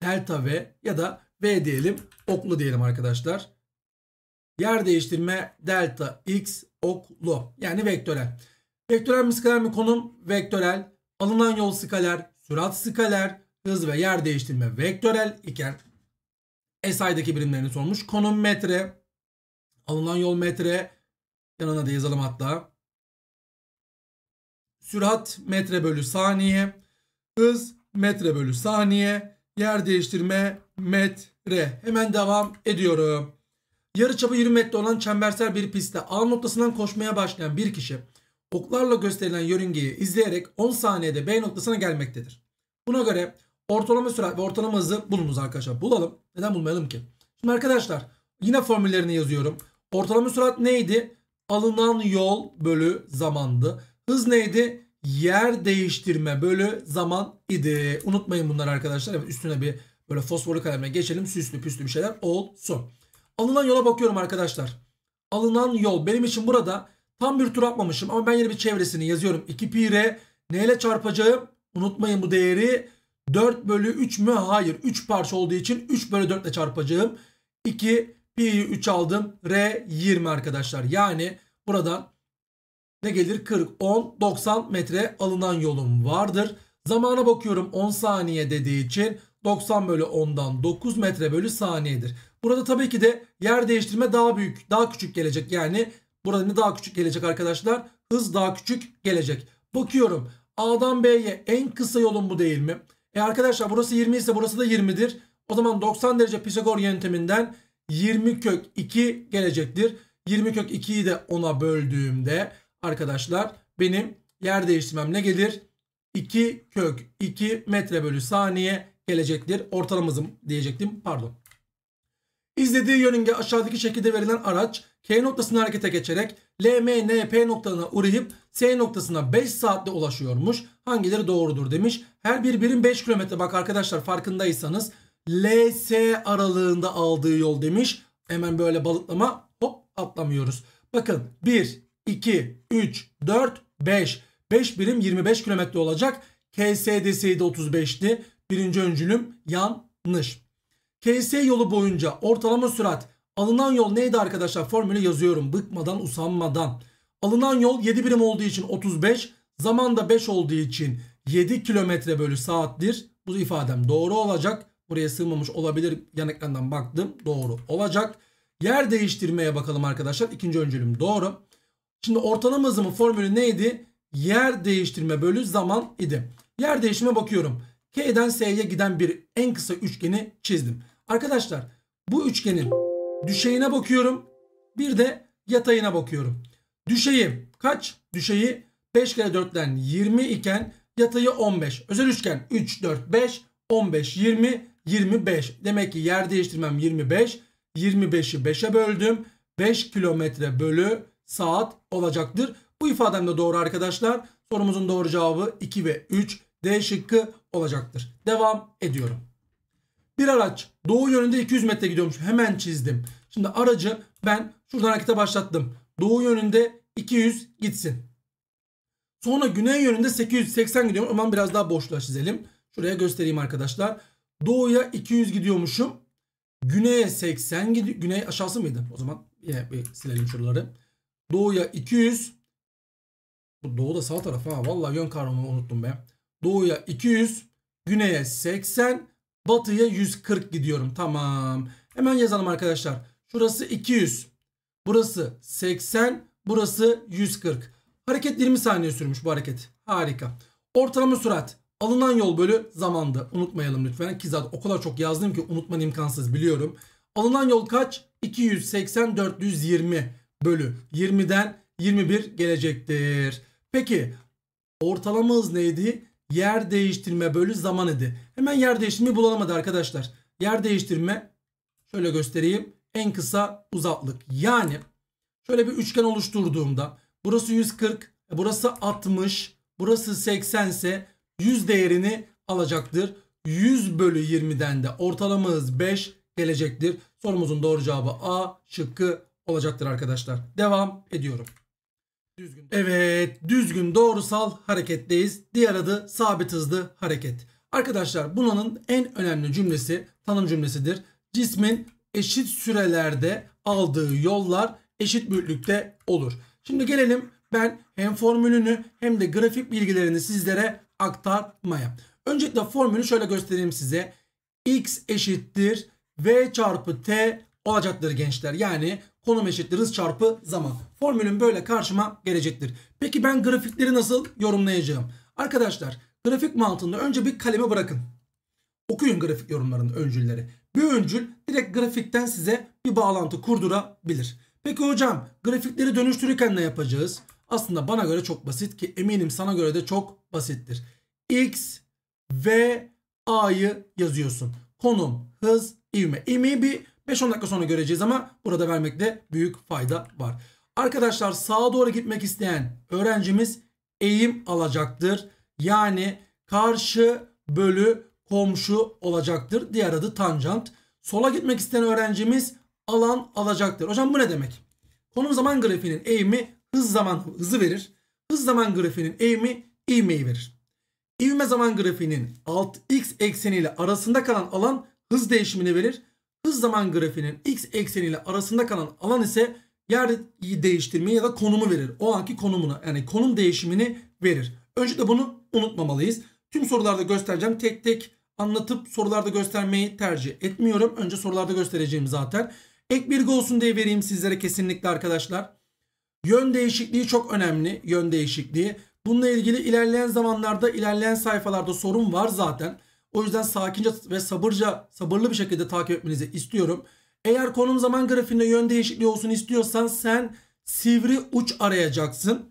delta V ya da V diyelim oklu diyelim arkadaşlar. Yer değiştirme delta X oklu yani vektörel. Vektörel mi skaler mi konum? Vektörel. Alınan yol skaler, sürat skaler, hız ve yer değiştirme vektörel iken SI'daki birimlerini sormuş. Konum metre, alınan yol metre, yanına da yazalım hatta. Sürat metre bölü saniye. Hız metre bölü saniye. Yer değiştirme metre. Hemen devam ediyorum. Yarı çapı 20 metre olan çembersel bir pistte A noktasından koşmaya başlayan bir kişi oklarla gösterilen yörüngeyi izleyerek 10 saniyede B noktasına gelmektedir. Buna göre ortalama sürat ve ortalama hızı bulunuz arkadaşlar. Bulalım. Neden bulmayalım ki? Şimdi arkadaşlar yine formüllerini yazıyorum. Ortalama sürat neydi? Alınan yol bölü zamandı. Hız neydi? Yer değiştirme bölü zaman idi. Unutmayın bunları arkadaşlar. Evet, üstüne bir böyle fosforlu kalemle geçelim. Süslü püslü bir şeyler olsun. Alınan yola bakıyorum arkadaşlar. Alınan yol. Benim için burada tam bir tur atmamışım. Ama ben yine bir çevresini yazıyorum. 2 pi re. neyle çarpacağım? Unutmayın bu değeri. 4 bölü 3 mü? Hayır. 3 parça olduğu için 3 bölü 4 ile çarpacağım. 2 pi 3 aldım. R 20 arkadaşlar. Yani buradan ne gelir? 40, 10, 90 metre alınan yolum vardır. Zamana bakıyorum 10 saniye dediği için 90 bölü 10'dan 9 metre bölü saniyedir. Burada tabii ki de yer değiştirme daha büyük, daha küçük gelecek. Yani burada ne daha küçük gelecek arkadaşlar? Hız daha küçük gelecek. Bakıyorum A'dan B'ye en kısa yolun bu değil mi? E arkadaşlar burası 20 ise burası da 20'dir. O zaman 90 derece Pisagor yönteminden 20 kök 2 gelecektir. 20 kök 2'yi de 10'a böldüğümde arkadaşlar benim yer değiştirmem ne gelir? 2 kök 2 metre bölü saniye gelecektir. Ortalamamızım diyecektim pardon. İzlediği yörünge aşağıdaki şekilde verilen araç K noktasını harekete geçerek LMNP noktasına uğrayıp S noktasına 5 saatte ulaşıyormuş. Hangileri doğrudur demiş. Her bir birim 5 kilometre bak arkadaşlar farkındaysanız LS aralığında aldığı yol demiş. Hemen böyle balıklama hop atlamıyoruz. Bakın 1, 2, 3, 4, 5. 5 birim 25 kilometre olacak. KSDS'yi de 35'ti. Birinci öncülüm yanlış. KS yolu boyunca ortalama sürat alınan yol neydi arkadaşlar? Formülü yazıyorum bıkmadan usanmadan. Alınan yol 7 birim olduğu için 35. Zaman da 5 olduğu için 7 kilometre bölü saattir. Bu ifadem doğru olacak. Buraya sığmamış olabilir. Yan baktım. Doğru olacak. Yer değiştirmeye bakalım arkadaşlar. İkinci öncülüm doğru. Şimdi ortalama hızımın formülü neydi? Yer değiştirme bölü zaman idi. Yer değişime bakıyorum. K'den S'ye giden bir en kısa üçgeni çizdim. Arkadaşlar bu üçgenin düşeyine bakıyorum. Bir de yatayına bakıyorum. Düşeyi kaç? Düşeyi 5 kere 4'ten 20 iken yatayı 15. Özel üçgen 3, 4, 5, 15, 20, 25. Demek ki yer değiştirmem 25. 25'i 5'e böldüm. 5 kilometre bölü saat olacaktır. Bu ifadem de doğru arkadaşlar. Sorumuzun doğru cevabı 2 ve 3 D şıkkı olacaktır. Devam ediyorum. Bir araç doğu yönünde 200 metre gidiyormuş. Hemen çizdim. Şimdi aracı ben şuradan harekete başlattım. Doğu yönünde 200 gitsin. Sonra güney yönünde 880 gidiyorum. Aman biraz daha boşluğa çizelim. Şuraya göstereyim arkadaşlar. Doğuya 200 gidiyormuşum. Güneye 80 gidiyor. Güney aşağısı mıydı? O zaman yine bir silelim şuraları. Doğuya 200. Bu doğu sağ taraf ha. Vallahi yön kavramını unuttum be. Doğuya 200. Güneye 80. Batıya 140 gidiyorum. Tamam. Hemen yazalım arkadaşlar. Şurası 200. Burası 80. Burası 140. Hareket 20 saniye sürmüş bu hareket. Harika. Ortalama sürat. Alınan yol bölü zamandı. Unutmayalım lütfen. Ki zaten o kadar çok yazdım ki unutman imkansız biliyorum. Alınan yol kaç? 280 420 bölü 20'den 21 gelecektir. Peki ortalama hız neydi? Yer değiştirme bölü zaman idi. Hemen yer değiştirme bulalım hadi arkadaşlar. Yer değiştirme şöyle göstereyim. En kısa uzaklık. Yani şöyle bir üçgen oluşturduğumda burası 140, e, burası 60, burası 80 ise 100 değerini alacaktır. 100 bölü 20'den de ortalama hız 5 gelecektir. Sorumuzun doğru cevabı A şıkkı olacaktır arkadaşlar. Devam ediyorum. Düzgün. Evet düzgün doğrusal hareketteyiz. Diğer adı sabit hızlı hareket. Arkadaşlar bunun en önemli cümlesi tanım cümlesidir. Cismin eşit sürelerde aldığı yollar eşit büyüklükte olur. Şimdi gelelim ben hem formülünü hem de grafik bilgilerini sizlere aktarmaya. Öncelikle formülü şöyle göstereyim size. X eşittir V çarpı T olacaktır gençler. Yani konum eşittir hız çarpı zaman. Formülüm böyle karşıma gelecektir. Peki ben grafikleri nasıl yorumlayacağım? Arkadaşlar grafik mantığında önce bir kaleme bırakın. Okuyun grafik yorumlarının öncülleri. Bir öncül direkt grafikten size bir bağlantı kurdurabilir. Peki hocam grafikleri dönüştürürken ne yapacağız? Aslında bana göre çok basit ki eminim sana göre de çok basittir. X, ve A'yı yazıyorsun. Konum, hız, ivme. İvmeyi bir 5-10 dakika sonra göreceğiz ama burada vermekte büyük fayda var. Arkadaşlar sağa doğru gitmek isteyen öğrencimiz eğim alacaktır. Yani karşı bölü komşu olacaktır. Diğer adı tanjant. Sola gitmek isteyen öğrencimiz alan alacaktır. Hocam bu ne demek? Konum zaman grafiğinin eğimi hız zaman hızı verir. Hız zaman grafiğinin eğimi ivmeyi verir. İvme zaman grafiğinin alt x ekseniyle arasında kalan alan hız değişimini verir. Hız zaman grafiğinin x ekseniyle arasında kalan alan ise yer değiştirmeyi ya da konumu verir. O anki konumunu yani konum değişimini verir. Önce de bunu unutmamalıyız. Tüm sorularda göstereceğim. Tek tek anlatıp sorularda göstermeyi tercih etmiyorum. Önce sorularda göstereceğim zaten. Ek bilgi olsun diye vereyim sizlere kesinlikle arkadaşlar. Yön değişikliği çok önemli. Yön değişikliği. Bununla ilgili ilerleyen zamanlarda, ilerleyen sayfalarda sorun var zaten. O yüzden sakince ve sabırca, sabırlı bir şekilde takip etmenizi istiyorum. Eğer konum zaman grafiğinde yön değişikliği olsun istiyorsan sen sivri uç arayacaksın.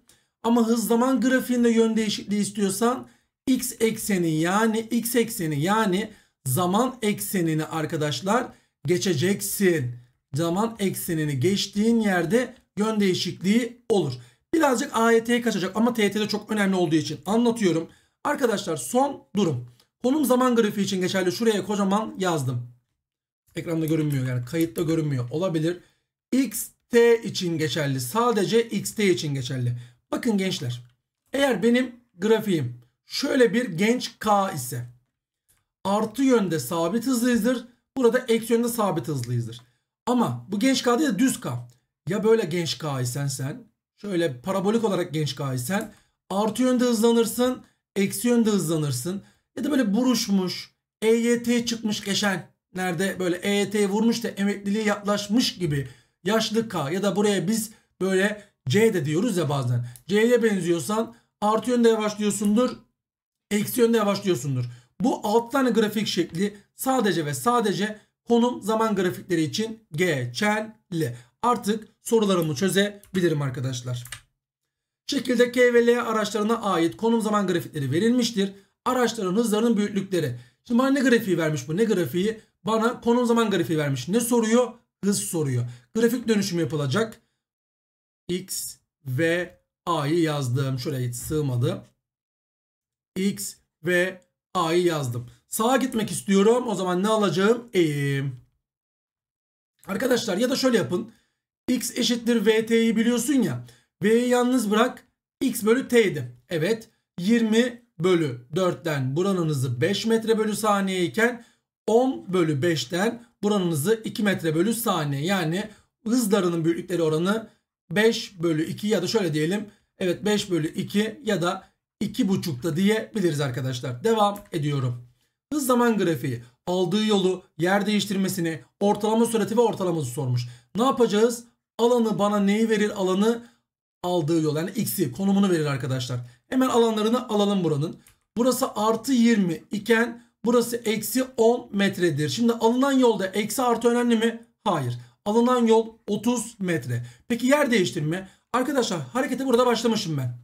Ama hız zaman grafiğinde yön değişikliği istiyorsan x ekseni yani x ekseni yani zaman eksenini arkadaşlar geçeceksin. Zaman eksenini geçtiğin yerde yön değişikliği olur. Birazcık AYT'ye kaçacak ama TYT'de çok önemli olduğu için anlatıyorum. Arkadaşlar son durum. Konum zaman grafiği için geçerli. Şuraya kocaman yazdım. Ekranda görünmüyor yani kayıtta görünmüyor. Olabilir. X t için geçerli. Sadece X t için geçerli. Bakın gençler. Eğer benim grafiğim şöyle bir genç K ise artı yönde sabit hızlıyızdır. Burada eksi yönde sabit hızlıyızdır. Ama bu genç K değil de düz K. Ya böyle genç K isen sen şöyle parabolik olarak genç K isen artı yönde hızlanırsın eksi yönde hızlanırsın. Ya da böyle buruşmuş, EYT çıkmış geçen nerede böyle EYT vurmuş da emekliliğe yaklaşmış gibi yaşlı K ya da buraya biz böyle C de diyoruz ya bazen. C'ye benziyorsan artı yönde yavaşlıyorsundur, eksi yönde yavaşlıyorsundur. Bu 6 tane grafik şekli sadece ve sadece konum zaman grafikleri için geçerli. Artık sorularımı çözebilirim arkadaşlar. Şekilde K ve L araçlarına ait konum zaman grafikleri verilmiştir araçların hızlarının büyüklükleri. Şimdi bana ne grafiği vermiş bu? Ne grafiği? Bana konum zaman grafiği vermiş. Ne soruyor? Hız soruyor. Grafik dönüşümü yapılacak. X, ve A'yı yazdım. Şuraya hiç sığmadı. X, ve A'yı yazdım. Sağa gitmek istiyorum. O zaman ne alacağım? Eğim. Arkadaşlar ya da şöyle yapın. X eşittir VT'yi biliyorsun ya. V'yi yalnız bırak. X bölü T'ydi. Evet. 20 bölü 4'ten buranın hızı 5 metre bölü saniye iken 10 bölü 5'ten buranın hızı 2 metre bölü saniye. Yani hızlarının büyüklükleri oranı 5 bölü 2 ya da şöyle diyelim. Evet 5 bölü 2 ya da 2,5'ta diyebiliriz arkadaşlar. Devam ediyorum. Hız zaman grafiği aldığı yolu, yer değiştirmesini, ortalama sürati ve ortalaması sormuş. Ne yapacağız? Alanı bana neyi verir? Alanı aldığı yol yani x'i konumunu verir arkadaşlar. Hemen alanlarını alalım buranın. Burası artı 20 iken burası eksi 10 metredir. Şimdi alınan yolda eksi artı önemli mi? Hayır. Alınan yol 30 metre. Peki yer değiştirme? Arkadaşlar harekete burada başlamışım ben.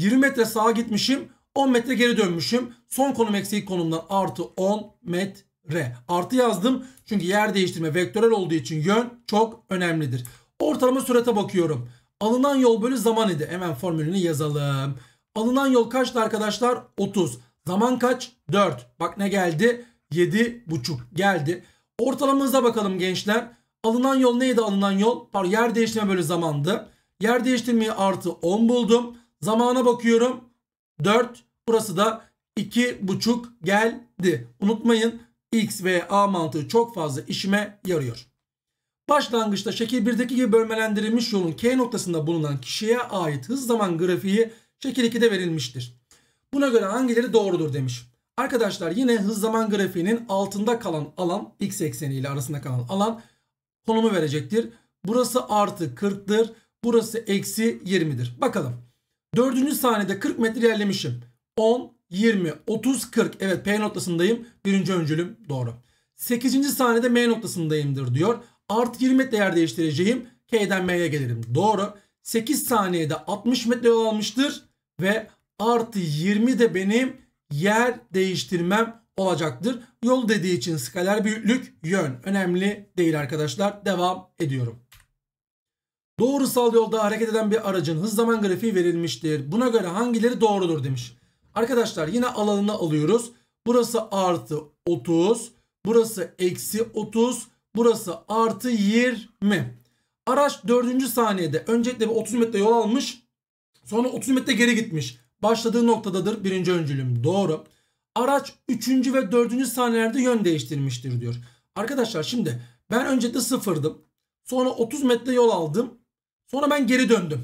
20 metre sağa gitmişim. 10 metre geri dönmüşüm. Son konum eksi konumdan artı 10 metre. Artı yazdım. Çünkü yer değiştirme vektörel olduğu için yön çok önemlidir. Ortalama sürete bakıyorum. Alınan yol bölü zaman idi. Hemen formülünü yazalım. Alınan yol kaçtı arkadaşlar? 30. Zaman kaç? 4. Bak ne geldi? 7,5 geldi. Ortalamamıza bakalım gençler. Alınan yol neydi alınan yol? Pardon yer değiştirme bölü zamandı. Yer değiştirmeyi artı 10 buldum. Zamana bakıyorum. 4. Burası da 2,5 geldi. Unutmayın X ve A mantığı çok fazla işime yarıyor. Başlangıçta şekil 1'deki gibi bölmelendirilmiş yolun K noktasında bulunan kişiye ait hız zaman grafiği Şekil 2'de verilmiştir. Buna göre hangileri doğrudur demiş. Arkadaşlar yine hız zaman grafiğinin altında kalan alan x ekseni ile arasında kalan alan konumu verecektir. Burası artı 40'tır. Burası eksi 20'dir. Bakalım. Dördüncü saniyede 40 metre yerlemişim. 10, 20, 30, 40. Evet P noktasındayım. Birinci öncülüm doğru. Sekizinci saniyede M noktasındayımdır diyor. Artı 20 metre yer değiştireceğim. K'den M'ye gelirim. Doğru. 8 saniyede 60 metre yol almıştır ve artı 20 de benim yer değiştirmem olacaktır. Yol dediği için skaler büyüklük yön önemli değil arkadaşlar. Devam ediyorum. Doğrusal yolda hareket eden bir aracın hız zaman grafiği verilmiştir. Buna göre hangileri doğrudur demiş. Arkadaşlar yine alanını alıyoruz. Burası artı 30. Burası eksi 30. Burası artı 20. Araç 4. saniyede öncelikle bir 30 metre yol almış. Sonra 30 metre geri gitmiş. Başladığı noktadadır birinci öncülüm. Doğru. Araç 3. ve 4. saniyelerde yön değiştirmiştir diyor. Arkadaşlar şimdi ben önce de sıfırdım. Sonra 30 metre yol aldım. Sonra ben geri döndüm.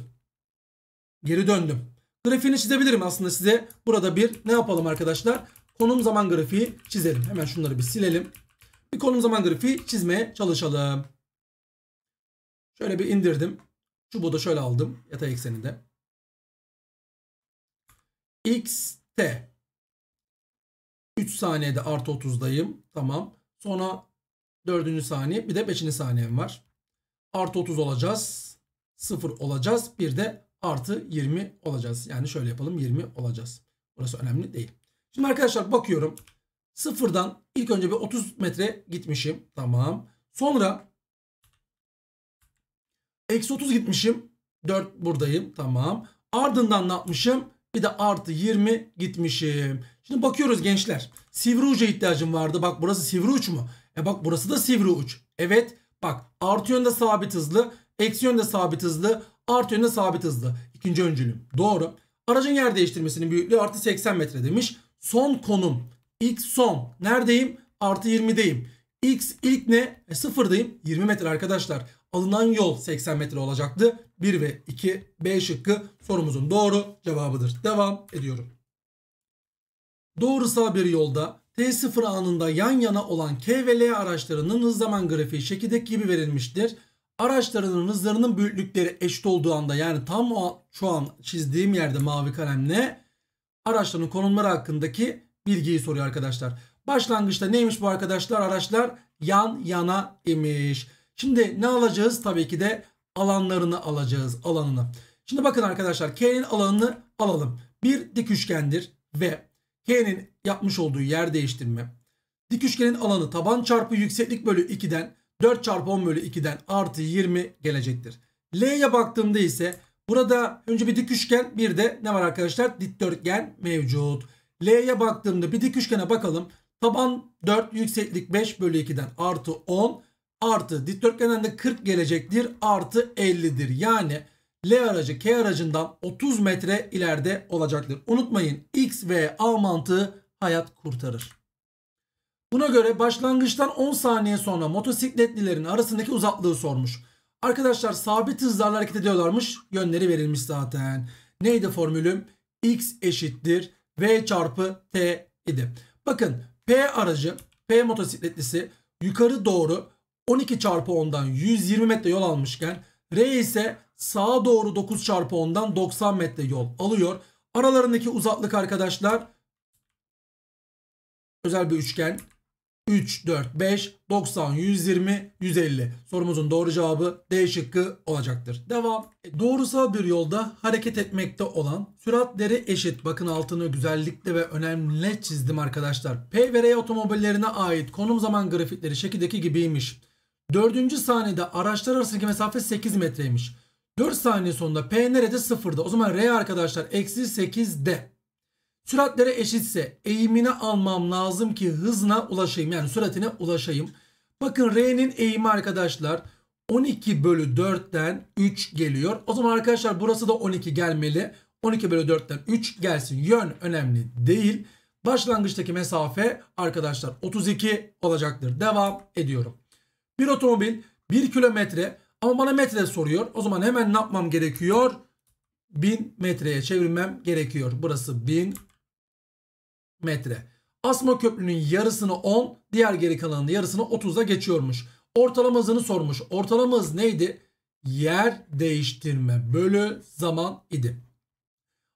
Geri döndüm. Grafiğini çizebilirim aslında size. Burada bir ne yapalım arkadaşlar? Konum zaman grafiği çizelim. Hemen şunları bir silelim. Bir konum zaman grafiği çizmeye çalışalım. Şöyle bir indirdim. Çubuğu da şöyle aldım. Yatay ekseninde x t 3 saniyede artı 30'dayım. Tamam. Sonra 4. saniye bir de 5. saniyem var. Artı 30 olacağız. 0 olacağız. Bir de artı 20 olacağız. Yani şöyle yapalım 20 olacağız. Burası önemli değil. Şimdi arkadaşlar bakıyorum. Sıfırdan ilk önce bir 30 metre gitmişim. Tamam. Sonra eksi 30 gitmişim. 4 buradayım. Tamam. Ardından ne yapmışım? Bir de artı 20 gitmişim. Şimdi bakıyoruz gençler. Sivri uca ihtiyacım vardı. Bak burası sivri uç mu? E bak burası da sivri uç. Evet bak artı yönde sabit hızlı. Eksi yönde sabit hızlı. Artı yönde sabit hızlı. İkinci öncülüm. Doğru. Aracın yer değiştirmesinin büyüklüğü artı 80 metre demiş. Son konum. X son. Neredeyim? Artı 20'deyim. X ilk ne? E, sıfırdayım. 20 metre arkadaşlar alınan yol 80 metre olacaktı. 1 ve 2 B şıkkı sorumuzun doğru cevabıdır. Devam ediyorum. Doğrusal bir yolda T0 anında yan yana olan K ve L araçlarının hız zaman grafiği şekildeki gibi verilmiştir. Araçlarının hızlarının büyüklükleri eşit olduğu anda yani tam o şu an çizdiğim yerde mavi kalemle araçların konumları hakkındaki bilgiyi soruyor arkadaşlar. Başlangıçta neymiş bu arkadaşlar? Araçlar yan yana imiş. Şimdi ne alacağız? Tabii ki de alanlarını alacağız. Alanını. Şimdi bakın arkadaşlar K'nin alanını alalım. Bir dik üçgendir ve K'nin yapmış olduğu yer değiştirme. Dik üçgenin alanı taban çarpı yükseklik bölü 2'den 4 çarpı 10 bölü 2'den artı 20 gelecektir. L'ye baktığımda ise burada önce bir dik üçgen bir de ne var arkadaşlar? Dikdörtgen mevcut. L'ye baktığımda bir dik üçgene bakalım. Taban 4 yükseklik 5 bölü 2'den artı 10 artı dikdörtgenden 40 gelecektir artı 50'dir. Yani L aracı K aracından 30 metre ileride olacaktır. Unutmayın X ve A mantığı hayat kurtarır. Buna göre başlangıçtan 10 saniye sonra motosikletlilerin arasındaki uzaklığı sormuş. Arkadaşlar sabit hızlarla hareket ediyorlarmış. Yönleri verilmiş zaten. Neydi formülüm? X eşittir V çarpı T idi. Bakın P aracı, P motosikletlisi yukarı doğru 12 çarpı 10'dan 120 metre yol almışken R ise sağa doğru 9 çarpı 10'dan 90 metre yol alıyor. Aralarındaki uzaklık arkadaşlar özel bir üçgen 3, 4, 5, 90, 120, 150. Sorumuzun doğru cevabı D şıkkı olacaktır. Devam. E, doğrusal bir yolda hareket etmekte olan süratleri eşit. Bakın altını güzellikle ve önemli çizdim arkadaşlar. P ve R otomobillerine ait konum zaman grafikleri şekildeki gibiymiş. Dördüncü saniyede araçlar arasındaki mesafe 8 metreymiş. 4 saniye sonunda P nerede? Sıfırda. O zaman R arkadaşlar eksi 8D. Süratlere eşitse eğimini almam lazım ki hızına ulaşayım. Yani süratine ulaşayım. Bakın R'nin eğimi arkadaşlar 12 bölü 4'ten 3 geliyor. O zaman arkadaşlar burası da 12 gelmeli. 12 bölü 4'ten 3 gelsin. Yön önemli değil. Başlangıçtaki mesafe arkadaşlar 32 olacaktır. Devam ediyorum. Bir otomobil 1 kilometre ama bana metre soruyor. O zaman hemen ne yapmam gerekiyor? 1000 metreye çevirmem gerekiyor. Burası 1000 metre. Asma köprünün yarısını 10, diğer geri kalanın yarısını 30'da geçiyormuş. Ortalama hızını sormuş. Ortalama hız neydi? Yer değiştirme bölü zaman idi.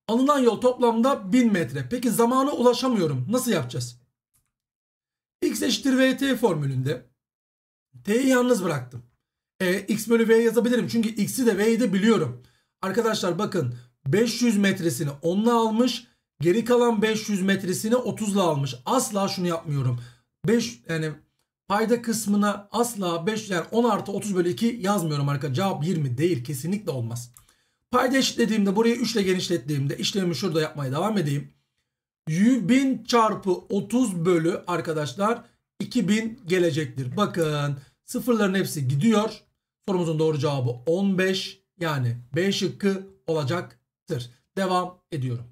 Alınan yol toplamda 1000 metre. Peki zamana ulaşamıyorum. Nasıl yapacağız? X eşittir VT formülünde T'yi yalnız bıraktım. E, X bölü V yazabilirim. Çünkü X'i de V'yi de biliyorum. Arkadaşlar bakın 500 metresini 10'la almış. Geri kalan 500 metresini 30'la almış. Asla şunu yapmıyorum. 5 yani payda kısmına asla 5 yani 10 artı 30 bölü 2 yazmıyorum arkadaşlar. Cevap 20 değil kesinlikle olmaz. Payda eşitlediğimde burayı 3 ile genişlettiğimde işlemi şurada yapmaya devam edeyim. 1000 çarpı 30 bölü arkadaşlar 2000 gelecektir. Bakın sıfırların hepsi gidiyor. Sorumuzun doğru cevabı 15 yani 5 şıkkı olacaktır. Devam ediyorum.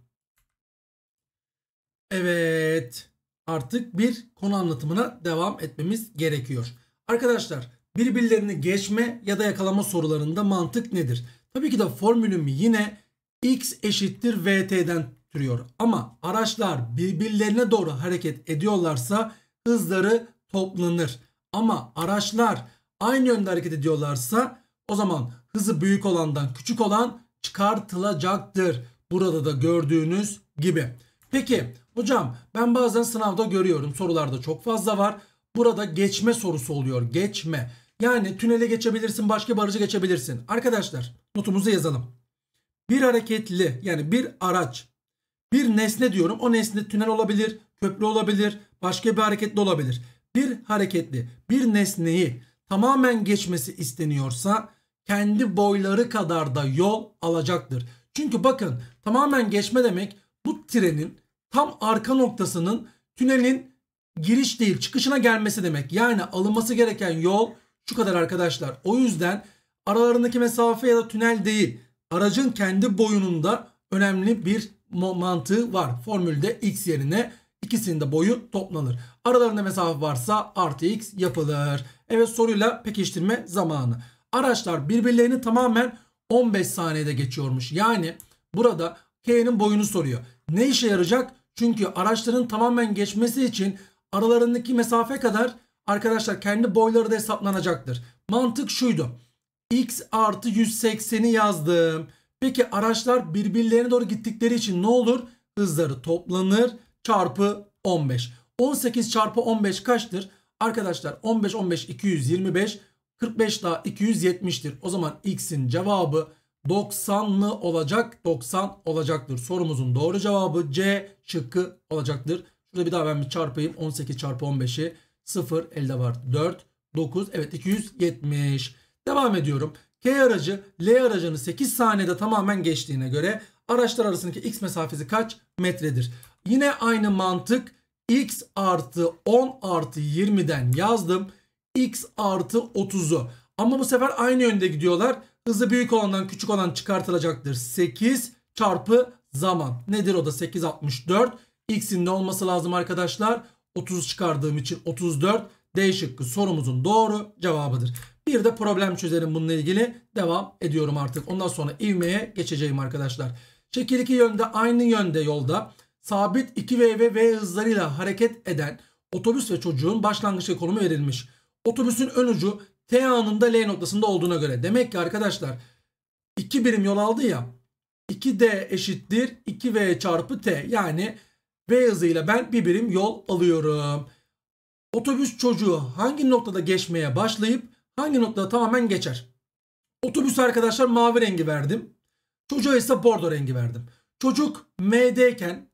Evet artık bir konu anlatımına devam etmemiz gerekiyor. Arkadaşlar birbirlerini geçme ya da yakalama sorularında mantık nedir? Tabii ki de formülüm yine x eşittir vt'den türüyor. Ama araçlar birbirlerine doğru hareket ediyorlarsa hızları toplanır. Ama araçlar aynı yönde hareket ediyorlarsa o zaman hızı büyük olandan küçük olan çıkartılacaktır. Burada da gördüğünüz gibi. Peki hocam ben bazen sınavda görüyorum sorularda çok fazla var. Burada geçme sorusu oluyor. Geçme. Yani tünele geçebilirsin, başka barajı geçebilirsin. Arkadaşlar notumuzu yazalım. Bir hareketli yani bir araç, bir nesne diyorum. O nesne tünel olabilir, köprü olabilir, başka bir hareketli olabilir. Bir hareketli bir nesneyi tamamen geçmesi isteniyorsa kendi boyları kadar da yol alacaktır. Çünkü bakın tamamen geçme demek bu trenin tam arka noktasının tünelin giriş değil çıkışına gelmesi demek. Yani alınması gereken yol şu kadar arkadaşlar. O yüzden aralarındaki mesafe ya da tünel değil aracın kendi boyununda önemli bir mantığı var. Formülde x yerine İkisinin de boyu toplanır. Aralarında mesafe varsa artı x yapılır. Evet soruyla pekiştirme zamanı. Araçlar birbirlerini tamamen 15 saniyede geçiyormuş. Yani burada K'nin boyunu soruyor. Ne işe yarayacak? Çünkü araçların tamamen geçmesi için aralarındaki mesafe kadar arkadaşlar kendi boyları da hesaplanacaktır. Mantık şuydu. X artı 180'i yazdım. Peki araçlar birbirlerine doğru gittikleri için ne olur? Hızları toplanır çarpı 15. 18 çarpı 15 kaçtır? Arkadaşlar 15 15 225 45 daha 270'tir. O zaman x'in cevabı 90'lı olacak 90 olacaktır. Sorumuzun doğru cevabı C şıkkı olacaktır. Şurada bir daha ben bir çarpayım. 18 çarpı 15'i 0 elde var 4 9 evet 270. Devam ediyorum. K aracı L aracını 8 saniyede tamamen geçtiğine göre araçlar arasındaki x mesafesi kaç metredir? Yine aynı mantık x artı 10 artı 20'den yazdım. x artı 30'u. Ama bu sefer aynı yönde gidiyorlar. Hızı büyük olandan küçük olan çıkartılacaktır. 8 çarpı zaman. Nedir o da 864. X'in ne olması lazım arkadaşlar? 30 çıkardığım için 34. D şıkkı sorumuzun doğru cevabıdır. Bir de problem çözelim bununla ilgili. Devam ediyorum artık. Ondan sonra ivmeye geçeceğim arkadaşlar. Şekil iki yönde aynı yönde yolda sabit 2V ve V hızlarıyla hareket eden otobüs ve çocuğun başlangıç konumu verilmiş. Otobüsün ön ucu T anında L noktasında olduğuna göre. Demek ki arkadaşlar 2 birim yol aldı ya 2D eşittir 2V çarpı T yani V hızıyla ben bir birim yol alıyorum. Otobüs çocuğu hangi noktada geçmeye başlayıp hangi noktada tamamen geçer? Otobüs arkadaşlar mavi rengi verdim. Çocuğa ise bordo rengi verdim. Çocuk M'deyken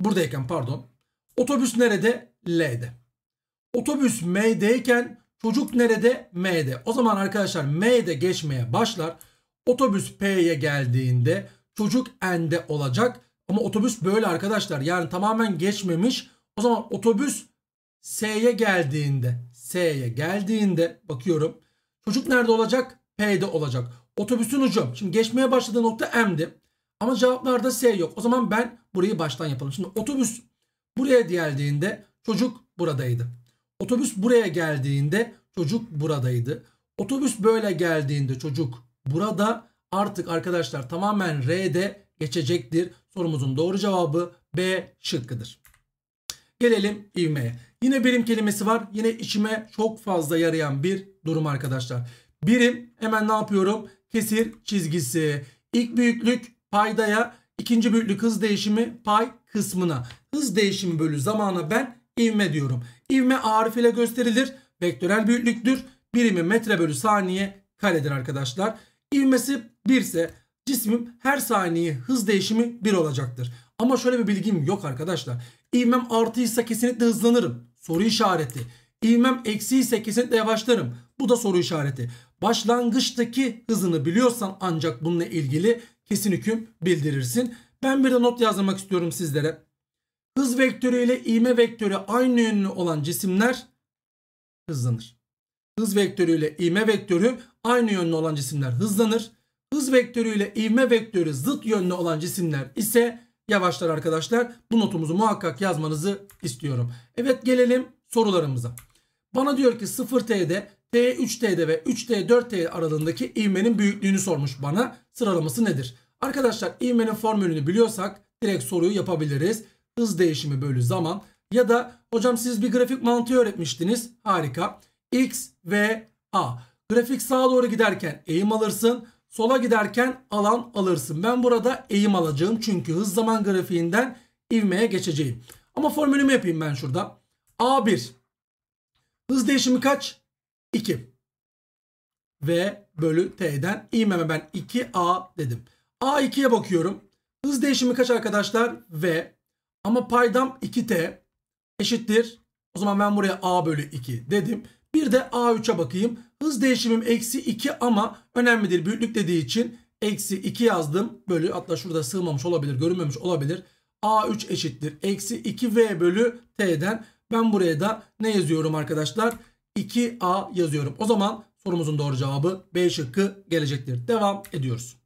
buradayken pardon. Otobüs nerede? L'de. Otobüs M'deyken çocuk nerede? M'de. O zaman arkadaşlar M'de geçmeye başlar. Otobüs P'ye geldiğinde çocuk N'de olacak. Ama otobüs böyle arkadaşlar. Yani tamamen geçmemiş. O zaman otobüs S'ye geldiğinde, S'ye geldiğinde bakıyorum. Çocuk nerede olacak? P'de olacak. Otobüsün ucu. Şimdi geçmeye başladığı nokta M'di. Ama cevaplarda S yok. O zaman ben burayı baştan yapalım. Şimdi otobüs buraya geldiğinde çocuk buradaydı. Otobüs buraya geldiğinde çocuk buradaydı. Otobüs böyle geldiğinde çocuk burada artık arkadaşlar tamamen R'de geçecektir. Sorumuzun doğru cevabı B şıkkıdır. Gelelim ivmeye. Yine birim kelimesi var. Yine içime çok fazla yarayan bir durum arkadaşlar. Birim hemen ne yapıyorum? Kesir çizgisi. İlk büyüklük paydaya ikinci büyüklük hız değişimi pay kısmına. Hız değişimi bölü zamana ben ivme diyorum. İvme arif ile gösterilir. Vektörel büyüklüktür. Birimi metre bölü saniye karedir arkadaşlar. İvmesi 1 ise cismim her saniye hız değişimi 1 olacaktır. Ama şöyle bir bilgim yok arkadaşlar. İvmem artıysa kesinlikle hızlanırım. Soru işareti. İvmem eksi kesinlikle yavaşlarım. Bu da soru işareti. Başlangıçtaki hızını biliyorsan ancak bununla ilgili kesin hüküm bildirirsin. Ben bir de not yazmak istiyorum sizlere. Hız vektörü ile ivme vektörü aynı yönlü olan cisimler hızlanır. Hız vektörü ile ivme vektörü aynı yönlü olan cisimler hızlanır. Hız vektörü ile ivme vektörü zıt yönlü olan cisimler ise yavaşlar arkadaşlar. Bu notumuzu muhakkak yazmanızı istiyorum. Evet gelelim sorularımıza. Bana diyor ki 0T'de T3T'de ve 3T 4T aralığındaki ivmenin büyüklüğünü sormuş bana. Sıralaması nedir? Arkadaşlar ivmenin formülünü biliyorsak direkt soruyu yapabiliriz. Hız değişimi bölü zaman ya da hocam siz bir grafik mantığı öğretmiştiniz. Harika. X, V, A. Grafik sağa doğru giderken eğim alırsın. Sola giderken alan alırsın. Ben burada eğim alacağım. Çünkü hız zaman grafiğinden ivmeye geçeceğim. Ama formülümü yapayım ben şurada. A1. Hız değişimi kaç? 2 v bölü t'den ivmeme ben 2a dedim. a2'ye bakıyorum. Hız değişimi kaç arkadaşlar? v. Ama paydam 2t eşittir. O zaman ben buraya a bölü 2 dedim. Bir de a3'e bakayım. Hız değişimim eksi 2 ama önemlidir. Büyüklük dediği için eksi 2 yazdım. Bölü hatta şurada sığmamış olabilir. Görünmemiş olabilir. a3 eşittir. Eksi 2v bölü t'den. Ben buraya da ne yazıyorum arkadaşlar? 2A yazıyorum. O zaman sorumuzun doğru cevabı B şıkkı gelecektir. Devam ediyoruz.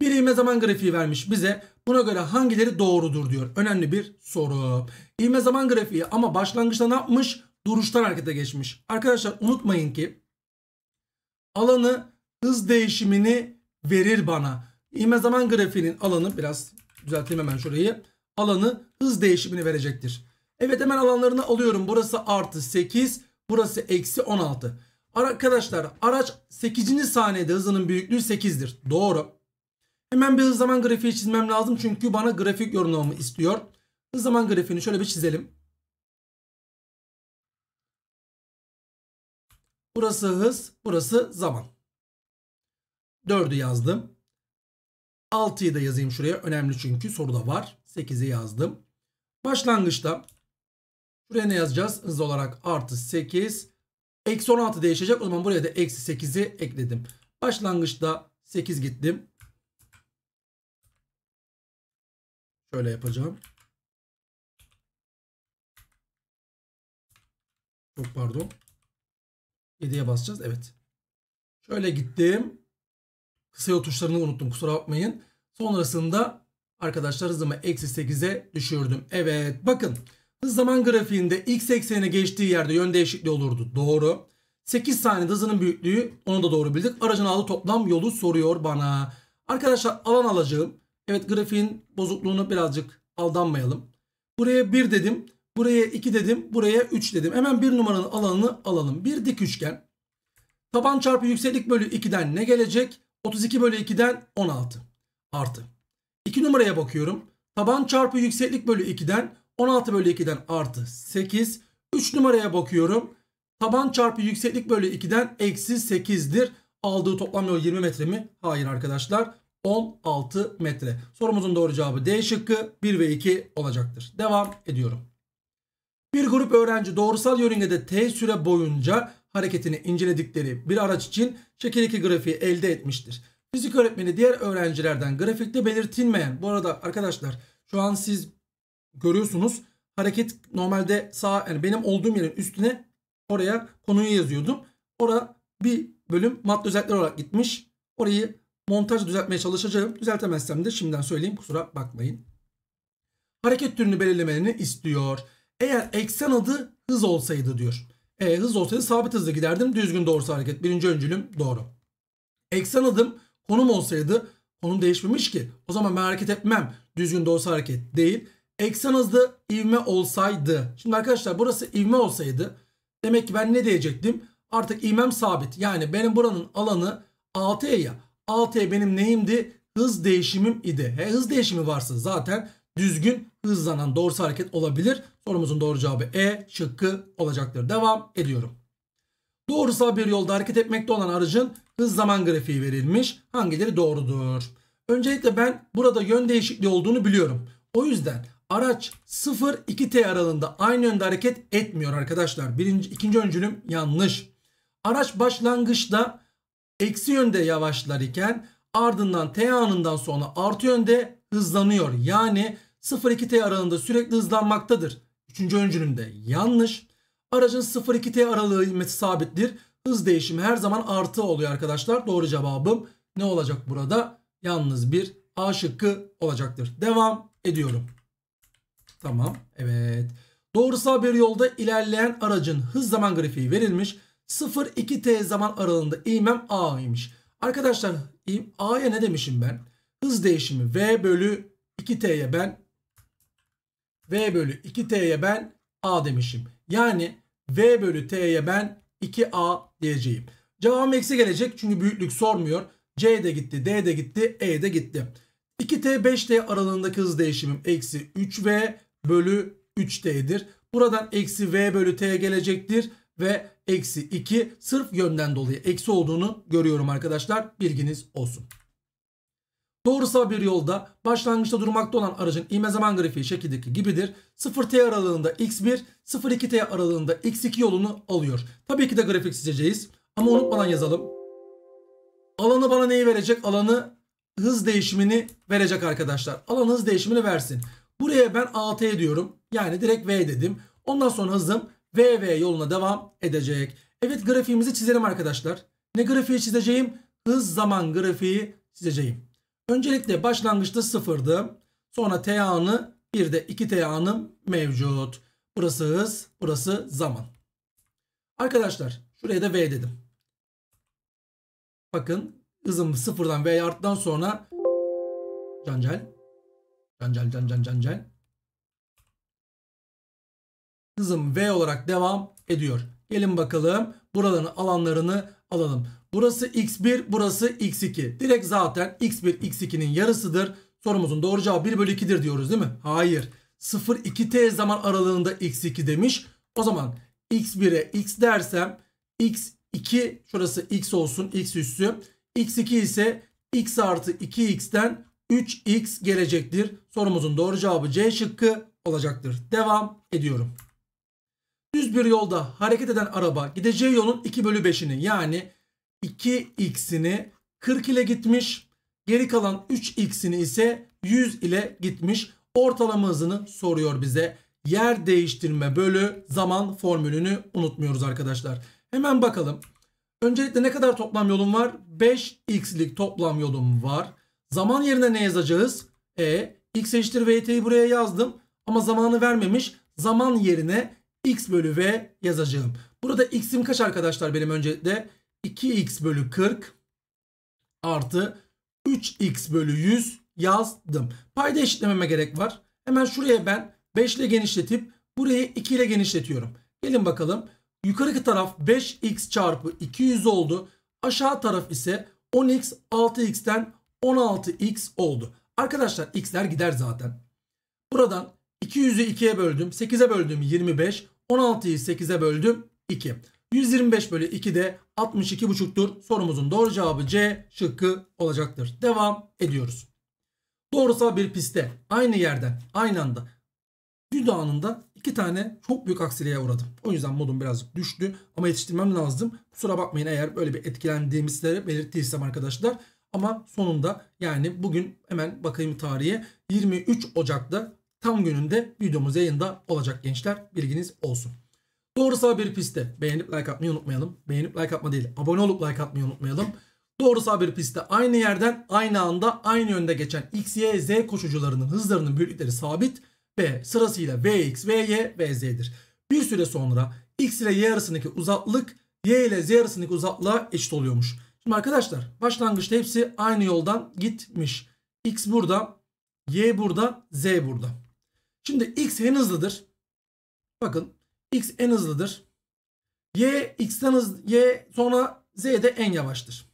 Bir ivme zaman grafiği vermiş bize. Buna göre hangileri doğrudur diyor. Önemli bir soru. İvme zaman grafiği ama başlangıçta ne yapmış? Duruştan harekete geçmiş. Arkadaşlar unutmayın ki alanı hız değişimini verir bana. İvme zaman grafiğinin alanı biraz düzelteyim hemen şurayı. Alanı hız değişimini verecektir. Evet hemen alanlarını alıyorum. Burası artı 8. Burası eksi 16. Arkadaşlar araç 8. saniyede hızının büyüklüğü 8'dir. Doğru. Hemen bir hız zaman grafiği çizmem lazım. Çünkü bana grafik yorumlamamı istiyor. Hız zaman grafiğini şöyle bir çizelim. Burası hız, burası zaman. 4'ü yazdım. 6'yı da yazayım şuraya. Önemli çünkü soruda var. 8'i yazdım. Başlangıçta Şuraya ne yazacağız? Hız olarak artı 8. Eksi 16 değişecek. O zaman buraya da eksi 8'i ekledim. Başlangıçta 8 gittim. Şöyle yapacağım. Çok pardon. 7'ye basacağız. Evet. Şöyle gittim. Kısa yol tuşlarını unuttum. Kusura bakmayın. Sonrasında arkadaşlar hızımı eksi 8'e düşürdüm. Evet. Bakın. Hız zaman grafiğinde x eksenine geçtiği yerde yön değişikliği olurdu. Doğru. 8 saniyede hızının büyüklüğü onu da doğru bildik. Aracın aldığı toplam yolu soruyor bana. Arkadaşlar alan alacağım. Evet grafiğin bozukluğunu birazcık aldanmayalım. Buraya 1 dedim. Buraya 2 dedim. Buraya 3 dedim. Hemen 1 numaranın alanını alalım. Bir dik üçgen. Taban çarpı yükseklik bölü 2'den ne gelecek? 32 bölü 2'den 16 artı. 2 numaraya bakıyorum. Taban çarpı yükseklik bölü 2'den 16 bölü 2'den artı 8. 3 numaraya bakıyorum. Taban çarpı yükseklik bölü 2'den eksi 8'dir. Aldığı toplam yol 20 metre mi? Hayır arkadaşlar. 16 metre. Sorumuzun doğru cevabı D şıkkı 1 ve 2 olacaktır. Devam ediyorum. Bir grup öğrenci doğrusal yörüngede T süre boyunca hareketini inceledikleri bir araç için şekil 2 grafiği elde etmiştir. Fizik öğretmeni diğer öğrencilerden grafikte belirtilmeyen bu arada arkadaşlar şu an siz görüyorsunuz hareket normalde sağ yani benim olduğum yerin üstüne oraya konuyu yazıyordum. Ora bir bölüm madde özellikleri olarak gitmiş. Orayı montaj düzeltmeye çalışacağım. Düzeltemezsem de şimdiden söyleyeyim kusura bakmayın. Hareket türünü belirlemelerini istiyor. Eğer eksen adı hız olsaydı diyor. E, hız olsaydı sabit hızla giderdim. Düzgün doğrusu hareket. Birinci öncülüm doğru. Eksen adım konum olsaydı konum değişmemiş ki. O zaman ben hareket etmem. Düzgün doğrusu hareket değil. Eksen hızlı ivme olsaydı. Şimdi arkadaşlar burası ivme olsaydı. Demek ki ben ne diyecektim? Artık ivmem sabit. Yani benim buranın alanı 6E ya. 6E benim neyimdi? Hız değişimim idi. He, hız değişimi varsa zaten düzgün hızlanan doğrusu hareket olabilir. Sorumuzun doğru cevabı E şıkkı olacaktır. Devam ediyorum. Doğrusal bir yolda hareket etmekte olan aracın hız zaman grafiği verilmiş. Hangileri doğrudur? Öncelikle ben burada yön değişikliği olduğunu biliyorum. O yüzden Araç 0-2T aralığında aynı yönde hareket etmiyor arkadaşlar. Birinci, ikinci öncülüm yanlış. Araç başlangıçta eksi yönde yavaşlar iken ardından T anından sonra artı yönde hızlanıyor. Yani 0-2T aralığında sürekli hızlanmaktadır. Üçüncü öncülümde yanlış. Aracın 0-2T aralığı sabittir. Hız değişimi her zaman artı oluyor arkadaşlar. Doğru cevabım ne olacak burada? Yalnız bir A şıkkı olacaktır. Devam ediyorum. Tamam. Evet. Doğrusal bir yolda ilerleyen aracın hız zaman grafiği verilmiş. 0-2 t zaman aralığında ivmem a'ymış. Arkadaşlar a'ya ne demişim ben? Hız değişimi v bölü 2 t'ye ben v bölü 2 t'ye ben a demişim. Yani v bölü t'ye ben 2a diyeceğim. Cevabım eksi gelecek çünkü büyüklük sormuyor. C de gitti, D de gitti, E de gitti. 2T 5T aralığındaki hız değişimim eksi 3V bölü 3t'dir. Buradan eksi v bölü t gelecektir ve eksi 2 sırf yönden dolayı eksi olduğunu görüyorum arkadaşlar. Bilginiz olsun. Doğrusal bir yolda başlangıçta durmakta olan aracın ime zaman grafiği şekildeki gibidir. 0t aralığında x1, 0-2t aralığında x2 yolunu alıyor. Tabii ki de grafik çizeceğiz ama unutmadan yazalım. Alanı bana neyi verecek? Alanı hız değişimini verecek arkadaşlar. Alan hız değişimini versin. Buraya ben AT e diyorum. Yani direkt V dedim. Ondan sonra hızım VV yoluna devam edecek. Evet grafiğimizi çizelim arkadaşlar. Ne grafiği çizeceğim? Hız zaman grafiği çizeceğim. Öncelikle başlangıçta sıfırdı. Sonra T anı bir de 2 T anım mevcut. Burası hız, burası zaman. Arkadaşlar şuraya da V dedim. Bakın hızım sıfırdan V'ye arttıktan sonra Cancel Cancel cancel cancel can Hızım V olarak devam ediyor. Gelin bakalım buraların alanlarını alalım. Burası x1 burası x2. Direkt zaten x1 x2'nin yarısıdır. Sorumuzun doğru cevabı 1 bölü 2'dir diyoruz değil mi? Hayır. 0-2t zaman aralığında x2 demiş. O zaman x1'e x dersem x2 şurası x olsun x üssü. x2 ise x artı 2x'ten 3x gelecektir. Sorumuzun doğru cevabı C şıkkı olacaktır. Devam ediyorum. Düz bir yolda hareket eden araba gideceği yolun 2 bölü 5'ini yani 2x'ini 40 ile gitmiş. Geri kalan 3x'ini ise 100 ile gitmiş. Ortalama hızını soruyor bize. Yer değiştirme bölü zaman formülünü unutmuyoruz arkadaşlar. Hemen bakalım. Öncelikle ne kadar toplam yolum var? 5x'lik toplam yolum var. Zaman yerine ne yazacağız? E, x eşittir vt'yi buraya yazdım. Ama zamanı vermemiş. Zaman yerine x bölü v yazacağım. Burada x'im kaç arkadaşlar benim önce de? 2x bölü 40 artı 3x bölü 100 yazdım. Payda eşitlememe gerek var. Hemen şuraya ben 5 ile genişletip burayı 2 ile genişletiyorum. Gelin bakalım. Yukarıki taraf 5x çarpı 200 oldu. Aşağı taraf ise 10x 6x'ten 16x oldu. Arkadaşlar x'ler gider zaten. Buradan 200'ü 2'ye böldüm. 8'e böldüm 25. 16'yı 8'e böldüm 2. 125 bölü 2 de 62,5'tur. Sorumuzun doğru cevabı C şıkkı olacaktır. Devam ediyoruz. Doğrusal bir pistte aynı yerden aynı anda Dün anında iki tane çok büyük aksiliğe uğradım. O yüzden modum birazcık düştü ama yetiştirmem lazım. Kusura bakmayın eğer böyle bir etkilendiğimi belirttiysem arkadaşlar. Ama sonunda yani bugün hemen bakayım tarihe 23 Ocak'ta tam gününde videomuz yayında olacak gençler. Bilginiz olsun. Doğrusal bir pistte beğenip like atmayı unutmayalım. Beğenip like atma değil abone olup like atmayı unutmayalım. Doğrusal bir pistte aynı yerden aynı anda aynı yönde geçen X, Y, Z koşucularının hızlarının büyüklükleri sabit ve sırasıyla VX, VY, VZ'dir. Bir süre sonra X ile Y arasındaki uzaklık Y ile Z arasındaki uzaklığa eşit oluyormuş. Şimdi arkadaşlar başlangıçta hepsi aynı yoldan gitmiş. X burada, Y burada, Z burada. Şimdi X en hızlıdır. Bakın X en hızlıdır. Y X'ten hız, Y sonra Z de en yavaştır.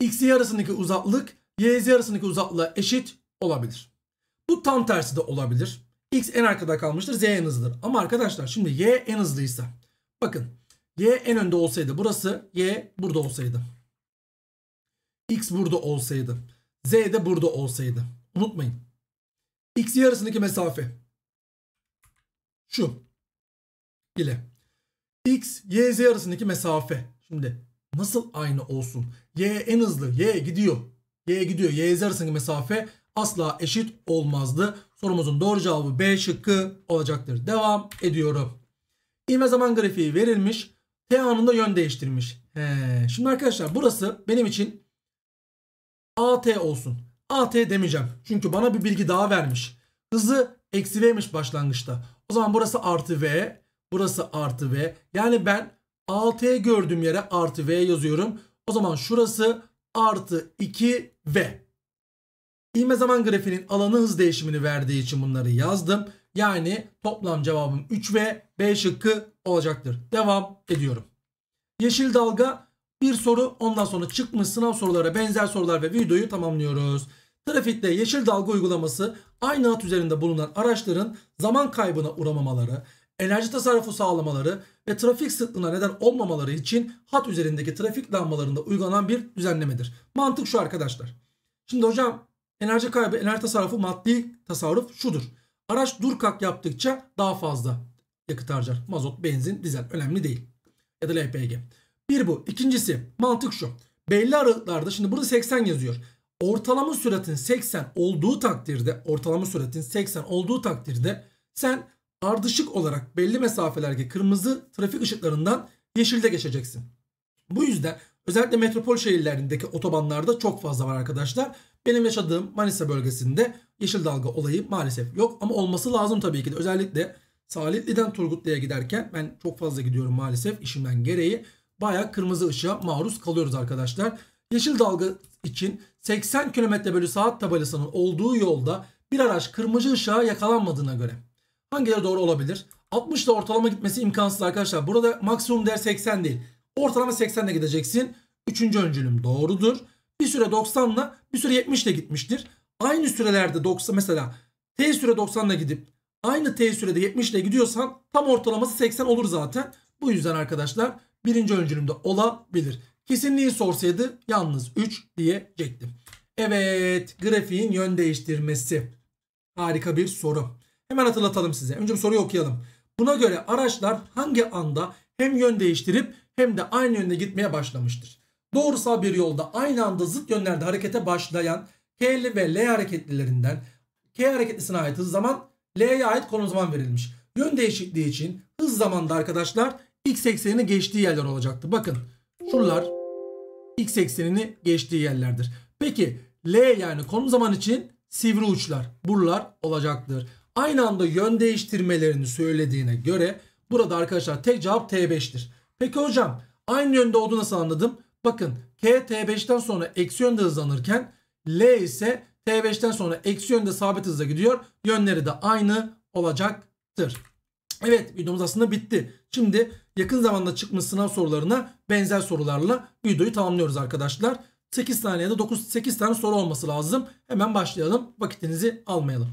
X Y arasındaki uzaklık Y Z arasındaki uzaklığa eşit olabilir. Bu tam tersi de olabilir. X en arkada kalmıştır. Z en hızlıdır. Ama arkadaşlar şimdi Y en hızlıysa bakın Y en önde olsaydı burası. Y burada olsaydı. X burada olsaydı. Z de burada olsaydı. Unutmayın. X y arasındaki mesafe. Şu. ile X, Y, Z arasındaki mesafe. Şimdi nasıl aynı olsun? Y en hızlı. Y gidiyor. Y gidiyor. Y, Z arasındaki mesafe asla eşit olmazdı. Sorumuzun doğru cevabı B şıkkı olacaktır. Devam ediyorum. İvme zaman grafiği verilmiş. T anında yön değiştirmiş. He. Şimdi arkadaşlar burası benim için AT olsun. AT demeyeceğim. Çünkü bana bir bilgi daha vermiş. Hızı eksi V'miş başlangıçta. O zaman burası artı V. Burası artı V. Yani ben AT gördüğüm yere artı V yazıyorum. O zaman şurası artı 2 V. İğme zaman grafiğinin alanı hız değişimini verdiği için bunları yazdım. Yani toplam cevabım 3 ve B şıkkı olacaktır. Devam ediyorum. Yeşil dalga bir soru ondan sonra çıkmış sınav sorulara benzer sorular ve videoyu tamamlıyoruz. Trafikte yeşil dalga uygulaması aynı hat üzerinde bulunan araçların zaman kaybına uğramamaları, enerji tasarrufu sağlamaları ve trafik sıklığına neden olmamaları için hat üzerindeki trafik lambalarında uygulanan bir düzenlemedir. Mantık şu arkadaşlar. Şimdi hocam enerji kaybı, enerji tasarrufu, maddi tasarruf şudur. Araç dur kalk yaptıkça daha fazla yakıt harcar. Mazot, benzin, dizel önemli değil. Ya da LPG. Bir bu. İkincisi mantık şu. Belli aralıklarda şimdi burada 80 yazıyor. Ortalama süratin 80 olduğu takdirde ortalama süratin 80 olduğu takdirde sen ardışık olarak belli mesafelerde kırmızı trafik ışıklarından yeşilde geçeceksin. Bu yüzden Özellikle metropol şehirlerindeki otobanlarda çok fazla var arkadaşlar. Benim yaşadığım Manisa bölgesinde yeşil dalga olayı maalesef yok ama olması lazım tabii ki de. Özellikle Salihli'den Turgutlu'ya giderken ben çok fazla gidiyorum maalesef işimden gereği. Baya kırmızı ışığa maruz kalıyoruz arkadaşlar. Yeşil dalga için 80 km bölü saat tabelasının olduğu yolda bir araç kırmızı ışığa yakalanmadığına göre hangileri doğru olabilir? 60 ile ortalama gitmesi imkansız arkadaşlar. Burada maksimum değer 80 değil. Ortalama 80 ile gideceksin. Üçüncü öncülüm doğrudur. Bir süre 90 ile bir süre 70 ile gitmiştir. Aynı sürelerde 90 mesela t süre 90 ile gidip aynı t sürede 70 ile gidiyorsan tam ortalaması 80 olur zaten. Bu yüzden arkadaşlar birinci öncülümde olabilir. Kesinliği sorsaydı yalnız 3 diyecektim. Evet grafiğin yön değiştirmesi. Harika bir soru. Hemen hatırlatalım size. Önce bir soruyu okuyalım. Buna göre araçlar hangi anda hem yön değiştirip hem de aynı yönde gitmeye başlamıştır. Doğrusal bir yolda aynı anda zıt yönlerde harekete başlayan K'li ve L hareketlilerinden K hareketlisine ait hız zaman L'ye ait konum zaman verilmiş. Yön değişikliği için hız zamanda arkadaşlar x eksenini geçtiği yerler olacaktı. Bakın şuralar x eksenini geçtiği yerlerdir. Peki L yani konum zaman için sivri uçlar buralar olacaktır. Aynı anda yön değiştirmelerini söylediğine göre burada arkadaşlar tek cevap T5'tir. Peki hocam aynı yönde olduğu nasıl anladım? Bakın K T5'ten sonra eksi yönde hızlanırken L ise T5'ten sonra eksi yönde sabit hızla gidiyor. Yönleri de aynı olacaktır. Evet videomuz aslında bitti. Şimdi yakın zamanda çıkmış sınav sorularına benzer sorularla videoyu tamamlıyoruz arkadaşlar. 8 tane ya da 9 8 tane soru olması lazım. Hemen başlayalım. Vakitinizi almayalım.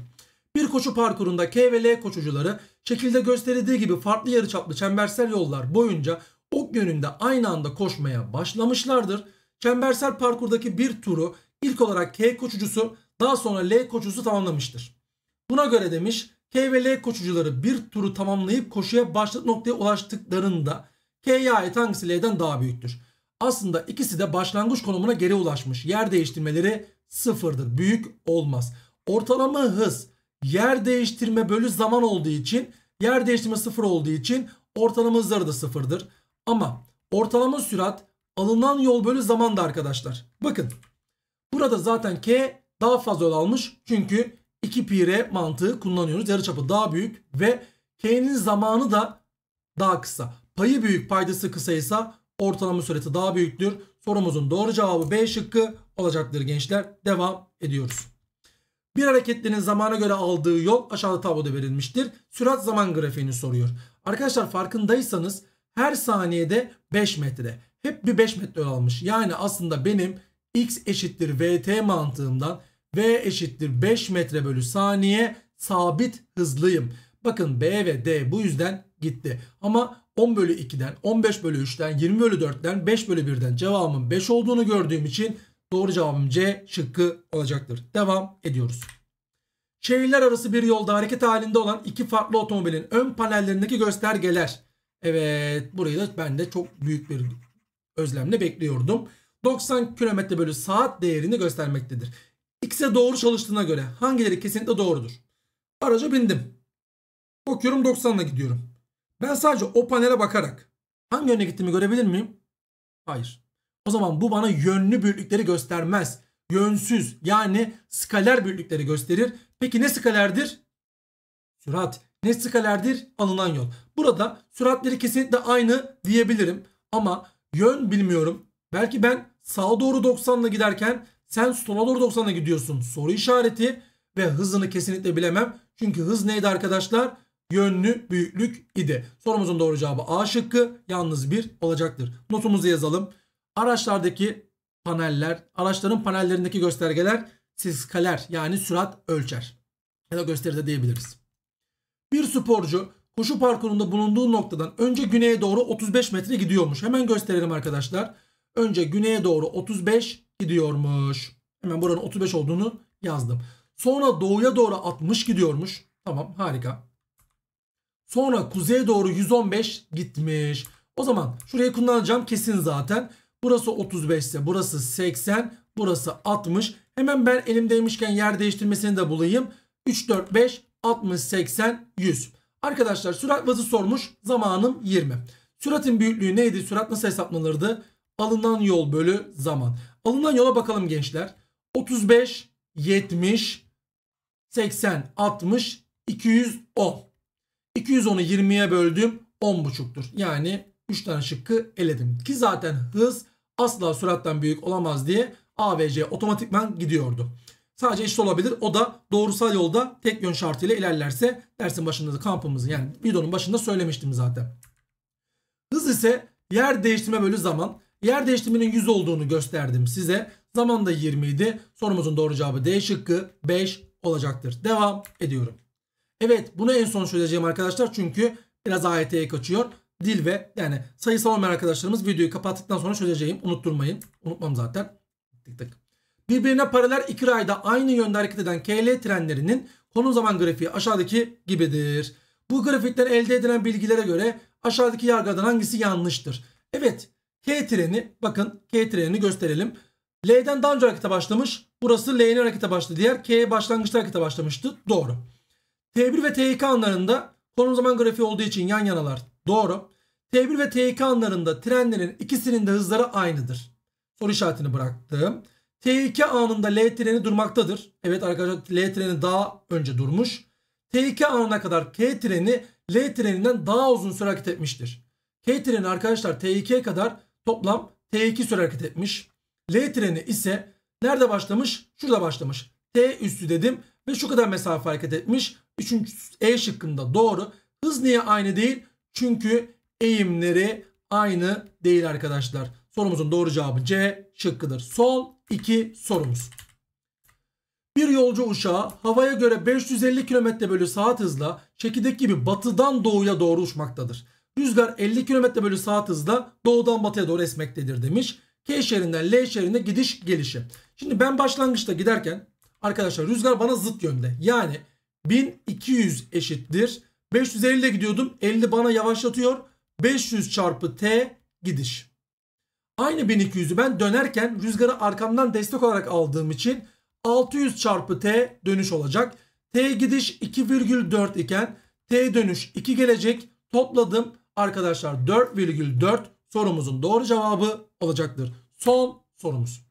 Bir koşu parkurunda K ve L koşucuları şekilde gösterildiği gibi farklı yarıçaplı çembersel yollar boyunca ok yönünde aynı anda koşmaya başlamışlardır. Çembersel parkurdaki bir turu ilk olarak K koşucusu daha sonra L koşucusu tamamlamıştır. Buna göre demiş K ve L koşucuları bir turu tamamlayıp koşuya başlık noktaya ulaştıklarında K'ye ait hangisi L'den daha büyüktür? Aslında ikisi de başlangıç konumuna geri ulaşmış. Yer değiştirmeleri sıfırdır. Büyük olmaz. Ortalama hız yer değiştirme bölü zaman olduğu için yer değiştirme sıfır olduğu için ortalama hızları da sıfırdır. Ama ortalama sürat alınan yol bölü zamanda arkadaşlar. Bakın burada zaten k daha fazla yol almış. Çünkü 2 pi r mantığı kullanıyoruz. Yarıçapı daha büyük ve k'nin zamanı da daha kısa. Payı büyük paydası kısaysa ortalama süreti daha büyüktür. Sorumuzun doğru cevabı B şıkkı olacaktır gençler. Devam ediyoruz. Bir hareketlinin zamana göre aldığı yol aşağıda tabloda verilmiştir. Sürat zaman grafiğini soruyor. Arkadaşlar farkındaysanız her saniyede 5 metre. Hep bir 5 metre almış. Yani aslında benim x eşittir vt mantığımdan v eşittir 5 metre bölü saniye sabit hızlıyım. Bakın b ve d bu yüzden gitti. Ama 10 bölü 2'den, 15 bölü 3'ten, 20 bölü 4'ten, 5 bölü 1'den cevabımın 5 olduğunu gördüğüm için doğru cevabım C şıkkı olacaktır. Devam ediyoruz. Şehirler arası bir yolda hareket halinde olan iki farklı otomobilin ön panellerindeki göstergeler Evet burayı da ben de çok büyük bir özlemle bekliyordum. 90 km bölü saat değerini göstermektedir. X'e doğru çalıştığına göre hangileri kesinlikle doğrudur? Araca bindim. Bakıyorum 90'la gidiyorum. Ben sadece o panele bakarak hangi yöne gittiğimi görebilir miyim? Hayır. O zaman bu bana yönlü büyüklükleri göstermez. Yönsüz yani skaler büyüklükleri gösterir. Peki ne skalerdir? Sürat. Ne skalerdir? Alınan yol. Burada süratleri kesinlikle aynı diyebilirim. Ama yön bilmiyorum. Belki ben sağa doğru 90'la giderken sen sola doğru 90'la gidiyorsun. Soru işareti ve hızını kesinlikle bilemem. Çünkü hız neydi arkadaşlar? Yönlü büyüklük idi. Sorumuzun doğru cevabı A şıkkı yalnız bir olacaktır. Notumuzu yazalım. Araçlardaki paneller, araçların panellerindeki göstergeler siskaler yani sürat ölçer. Ya da gösteride diyebiliriz. Bir sporcu koşu parkurunda bulunduğu noktadan önce güneye doğru 35 metre gidiyormuş. Hemen gösterelim arkadaşlar. Önce güneye doğru 35 gidiyormuş. Hemen buranın 35 olduğunu yazdım. Sonra doğuya doğru 60 gidiyormuş. Tamam harika. Sonra kuzeye doğru 115 gitmiş. O zaman şurayı kullanacağım kesin zaten. Burası 35 ise burası 80, burası 60. Hemen ben elimdeymişken yer değiştirmesini de bulayım. 3, 4, 5, 60, 80, 100. Arkadaşlar sürat vazı sormuş. Zamanım 20. Süratin büyüklüğü neydi? Sürat nasıl hesaplanırdı? Alınan yol bölü zaman. Alınan yola bakalım gençler. 35, 70, 80, 60, 210. 210'u 20'ye böldüm 10.5'tur. Yani 3 tane şıkkı eledim. Ki zaten hız asla süratten büyük olamaz diye AVC otomatikman gidiyordu. Sadece eşit olabilir. O da doğrusal yolda tek yön şartıyla ilerlerse dersin başında da kampımızın yani videonun başında söylemiştim zaten. Hız ise yer değiştirme bölü zaman. Yer değiştirmenin 100 olduğunu gösterdim size. Zaman da 20 idi. Sorumuzun doğru cevabı D şıkkı 5 olacaktır. Devam ediyorum. Evet bunu en son söyleyeceğim arkadaşlar. Çünkü biraz AYT'ye kaçıyor. Dil ve yani sayısal olmayan arkadaşlarımız videoyu kapattıktan sonra çözeceğim. Unutturmayın. Unutmam zaten. Tık tık. Birbirine paralel iki rayda aynı yönde hareket eden KL trenlerinin konum zaman grafiği aşağıdaki gibidir. Bu grafikten elde edilen bilgilere göre aşağıdaki yargıdan hangisi yanlıştır? Evet K treni bakın K trenini gösterelim. L'den daha önce harekete başlamış. Burası L'nin harekete başladı. Diğer K'ye başlangıçta harekete başlamıştı. Doğru. T1 ve T2 anlarında konum zaman grafiği olduğu için yan yanalar. Doğru. T1 ve T2 anlarında trenlerin ikisinin de hızları aynıdır. Soru işaretini bıraktım. T2 anında L treni durmaktadır. Evet arkadaşlar L treni daha önce durmuş. T2 anına kadar K treni L treninden daha uzun süre hareket etmiştir. K treni arkadaşlar T2'ye kadar toplam T2 süre hareket etmiş. L treni ise nerede başlamış? Şurada başlamış. T üstü dedim ve şu kadar mesafe hareket etmiş. Üçüncü E şıkkında doğru. Hız niye aynı değil? Çünkü eğimleri aynı değil arkadaşlar. Sorumuzun doğru cevabı C şıkkıdır. Sol 2 sorumuz. Bir yolcu uçağı havaya göre 550 km bölü saat hızla çekirdek gibi batıdan doğuya doğru uçmaktadır. Rüzgar 50 km bölü saat hızla doğudan batıya doğru esmektedir demiş. K şerinden L şerine gidiş gelişi. Şimdi ben başlangıçta giderken arkadaşlar rüzgar bana zıt yönde. Yani 1200 eşittir. 550 ile gidiyordum. 50 bana yavaşlatıyor. 500 çarpı T gidiş. Aynı 1200'ü ben dönerken rüzgarı arkamdan destek olarak aldığım için 600 çarpı t dönüş olacak. T gidiş 2,4 iken T dönüş 2 gelecek. Topladım arkadaşlar 4,4 sorumuzun doğru cevabı olacaktır. Son sorumuz.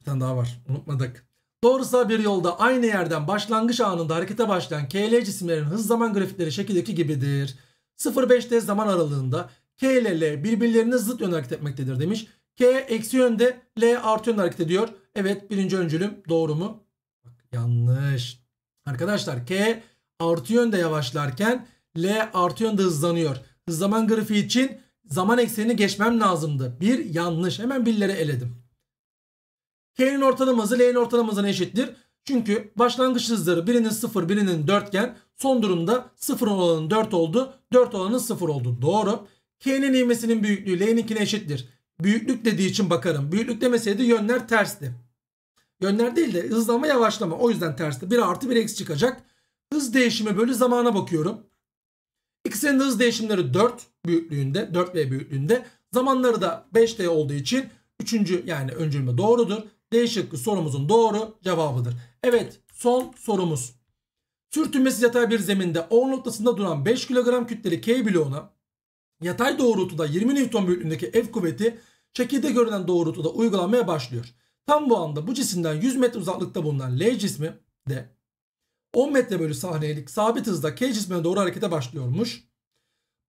Bir tane daha var unutmadık. Doğrusa bir yolda aynı yerden başlangıç anında harekete başlayan KL cisimlerin hız zaman grafikleri şekildeki gibidir. 0,5 5 t zaman aralığında K ile L birbirlerine zıt yönde hareket etmektedir demiş. K eksi yönde L artı yönde hareket ediyor. Evet birinci öncülüm doğru mu? Bak, yanlış. Arkadaşlar K artı yönde yavaşlarken L artı yönde hızlanıyor. Hızlaman grafiği için zaman eksenini geçmem lazımdı. Bir yanlış. Hemen birleri eledim. K'nin ortalaması L'nin ortalama hızına eşittir. Çünkü başlangıç hızları birinin 0 birinin 4 iken son durumda 0 olanın 4 oldu 4 olanın 0 oldu. Doğru. K'nin ivmesinin büyüklüğü L'ninkine eşittir. Büyüklük dediği için bakarım. Büyüklük demeseydi yönler tersti. Yönler değil de hızlama yavaşlama. O yüzden tersti. 1 artı 1 eksi çıkacak. Hız değişimi bölü zamana bakıyorum. İkisinin hız değişimleri 4 büyüklüğünde. 4 ve büyüklüğünde. Zamanları da 5D olduğu için 3. yani öncülme doğrudur. D şıkkı sorumuzun doğru cevabıdır. Evet son sorumuz. Sürtünmesiz yatay bir zeminde O noktasında duran 5 kilogram kütleli K bloğuna Yatay doğrultuda 20 Newton büyüklüğündeki ev kuvveti şekilde görünen doğrultuda uygulanmaya başlıyor. Tam bu anda bu cisimden 100 metre uzaklıkta bulunan L cismi de 10 metre bölü saniyelik sabit hızda K cismine doğru harekete başlıyormuş.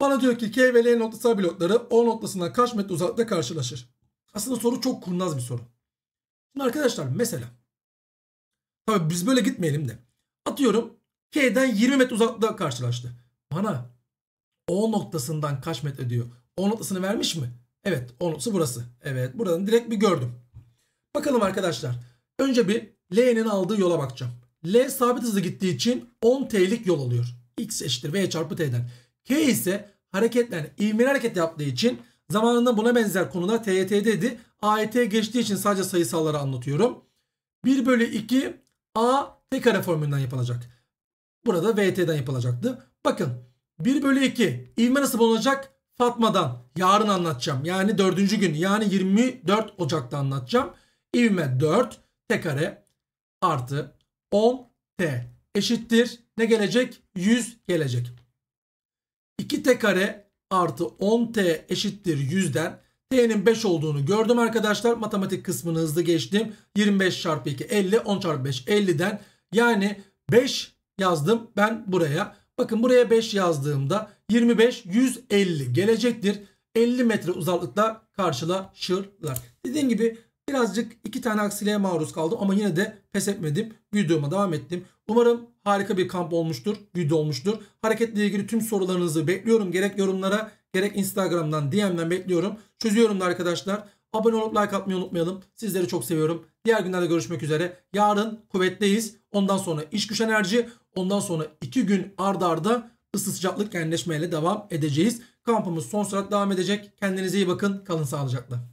Bana diyor ki K ve L noktası blokları O noktasından kaç metre uzaklıkta karşılaşır? Aslında soru çok kurnaz bir soru. Şimdi arkadaşlar mesela tabii biz böyle gitmeyelim de atıyorum K'den 20 metre uzaklıkta karşılaştı. Bana o noktasından kaç metre diyor. O noktasını vermiş mi? Evet o noktası burası. Evet buradan direkt bir gördüm. Bakalım arkadaşlar. Önce bir L'nin aldığı yola bakacağım. L sabit hızlı gittiği için 10 T'lik yol alıyor. X eşittir V çarpı T'den. K ise hareketler, ivmeli hareket yaptığı için zamanında buna benzer konular TYT'deydi. AYT geçtiği için sadece sayısalları anlatıyorum. 1 bölü 2 A T kare formülünden yapılacak. Burada VT'den yapılacaktı. Bakın 1 bölü 2 ivme nasıl bulunacak? Fatma'dan yarın anlatacağım. Yani 4. gün yani 24 Ocak'ta anlatacağım. İvme 4 t kare artı 10 t eşittir. Ne gelecek? 100 gelecek. 2 t kare artı 10 t eşittir 100'den t'nin 5 olduğunu gördüm arkadaşlar. Matematik kısmını hızlı geçtim. 25 çarpı 2 50 10 çarpı 5 50'den yani 5 yazdım ben buraya. Bakın buraya 5 yazdığımda 25 150 gelecektir. 50 metre uzaklıkla karşılaşırlar. Dediğim gibi birazcık iki tane aksiliğe maruz kaldım ama yine de pes etmedim. Videoma devam ettim. Umarım harika bir kamp olmuştur, video olmuştur. Hareketle ilgili tüm sorularınızı bekliyorum. Gerek yorumlara gerek Instagram'dan DM'den bekliyorum. Çözüyorum da arkadaşlar. Abone olup like atmayı unutmayalım. Sizleri çok seviyorum. Diğer günlerde görüşmek üzere. Yarın kuvvetteyiz. Ondan sonra iş güç enerji. Ondan sonra 2 gün ardarda arda ısı sıcaklık genleşmeyle devam edeceğiz. Kampımız son sürat devam edecek. Kendinize iyi bakın. Kalın sağlıcakla.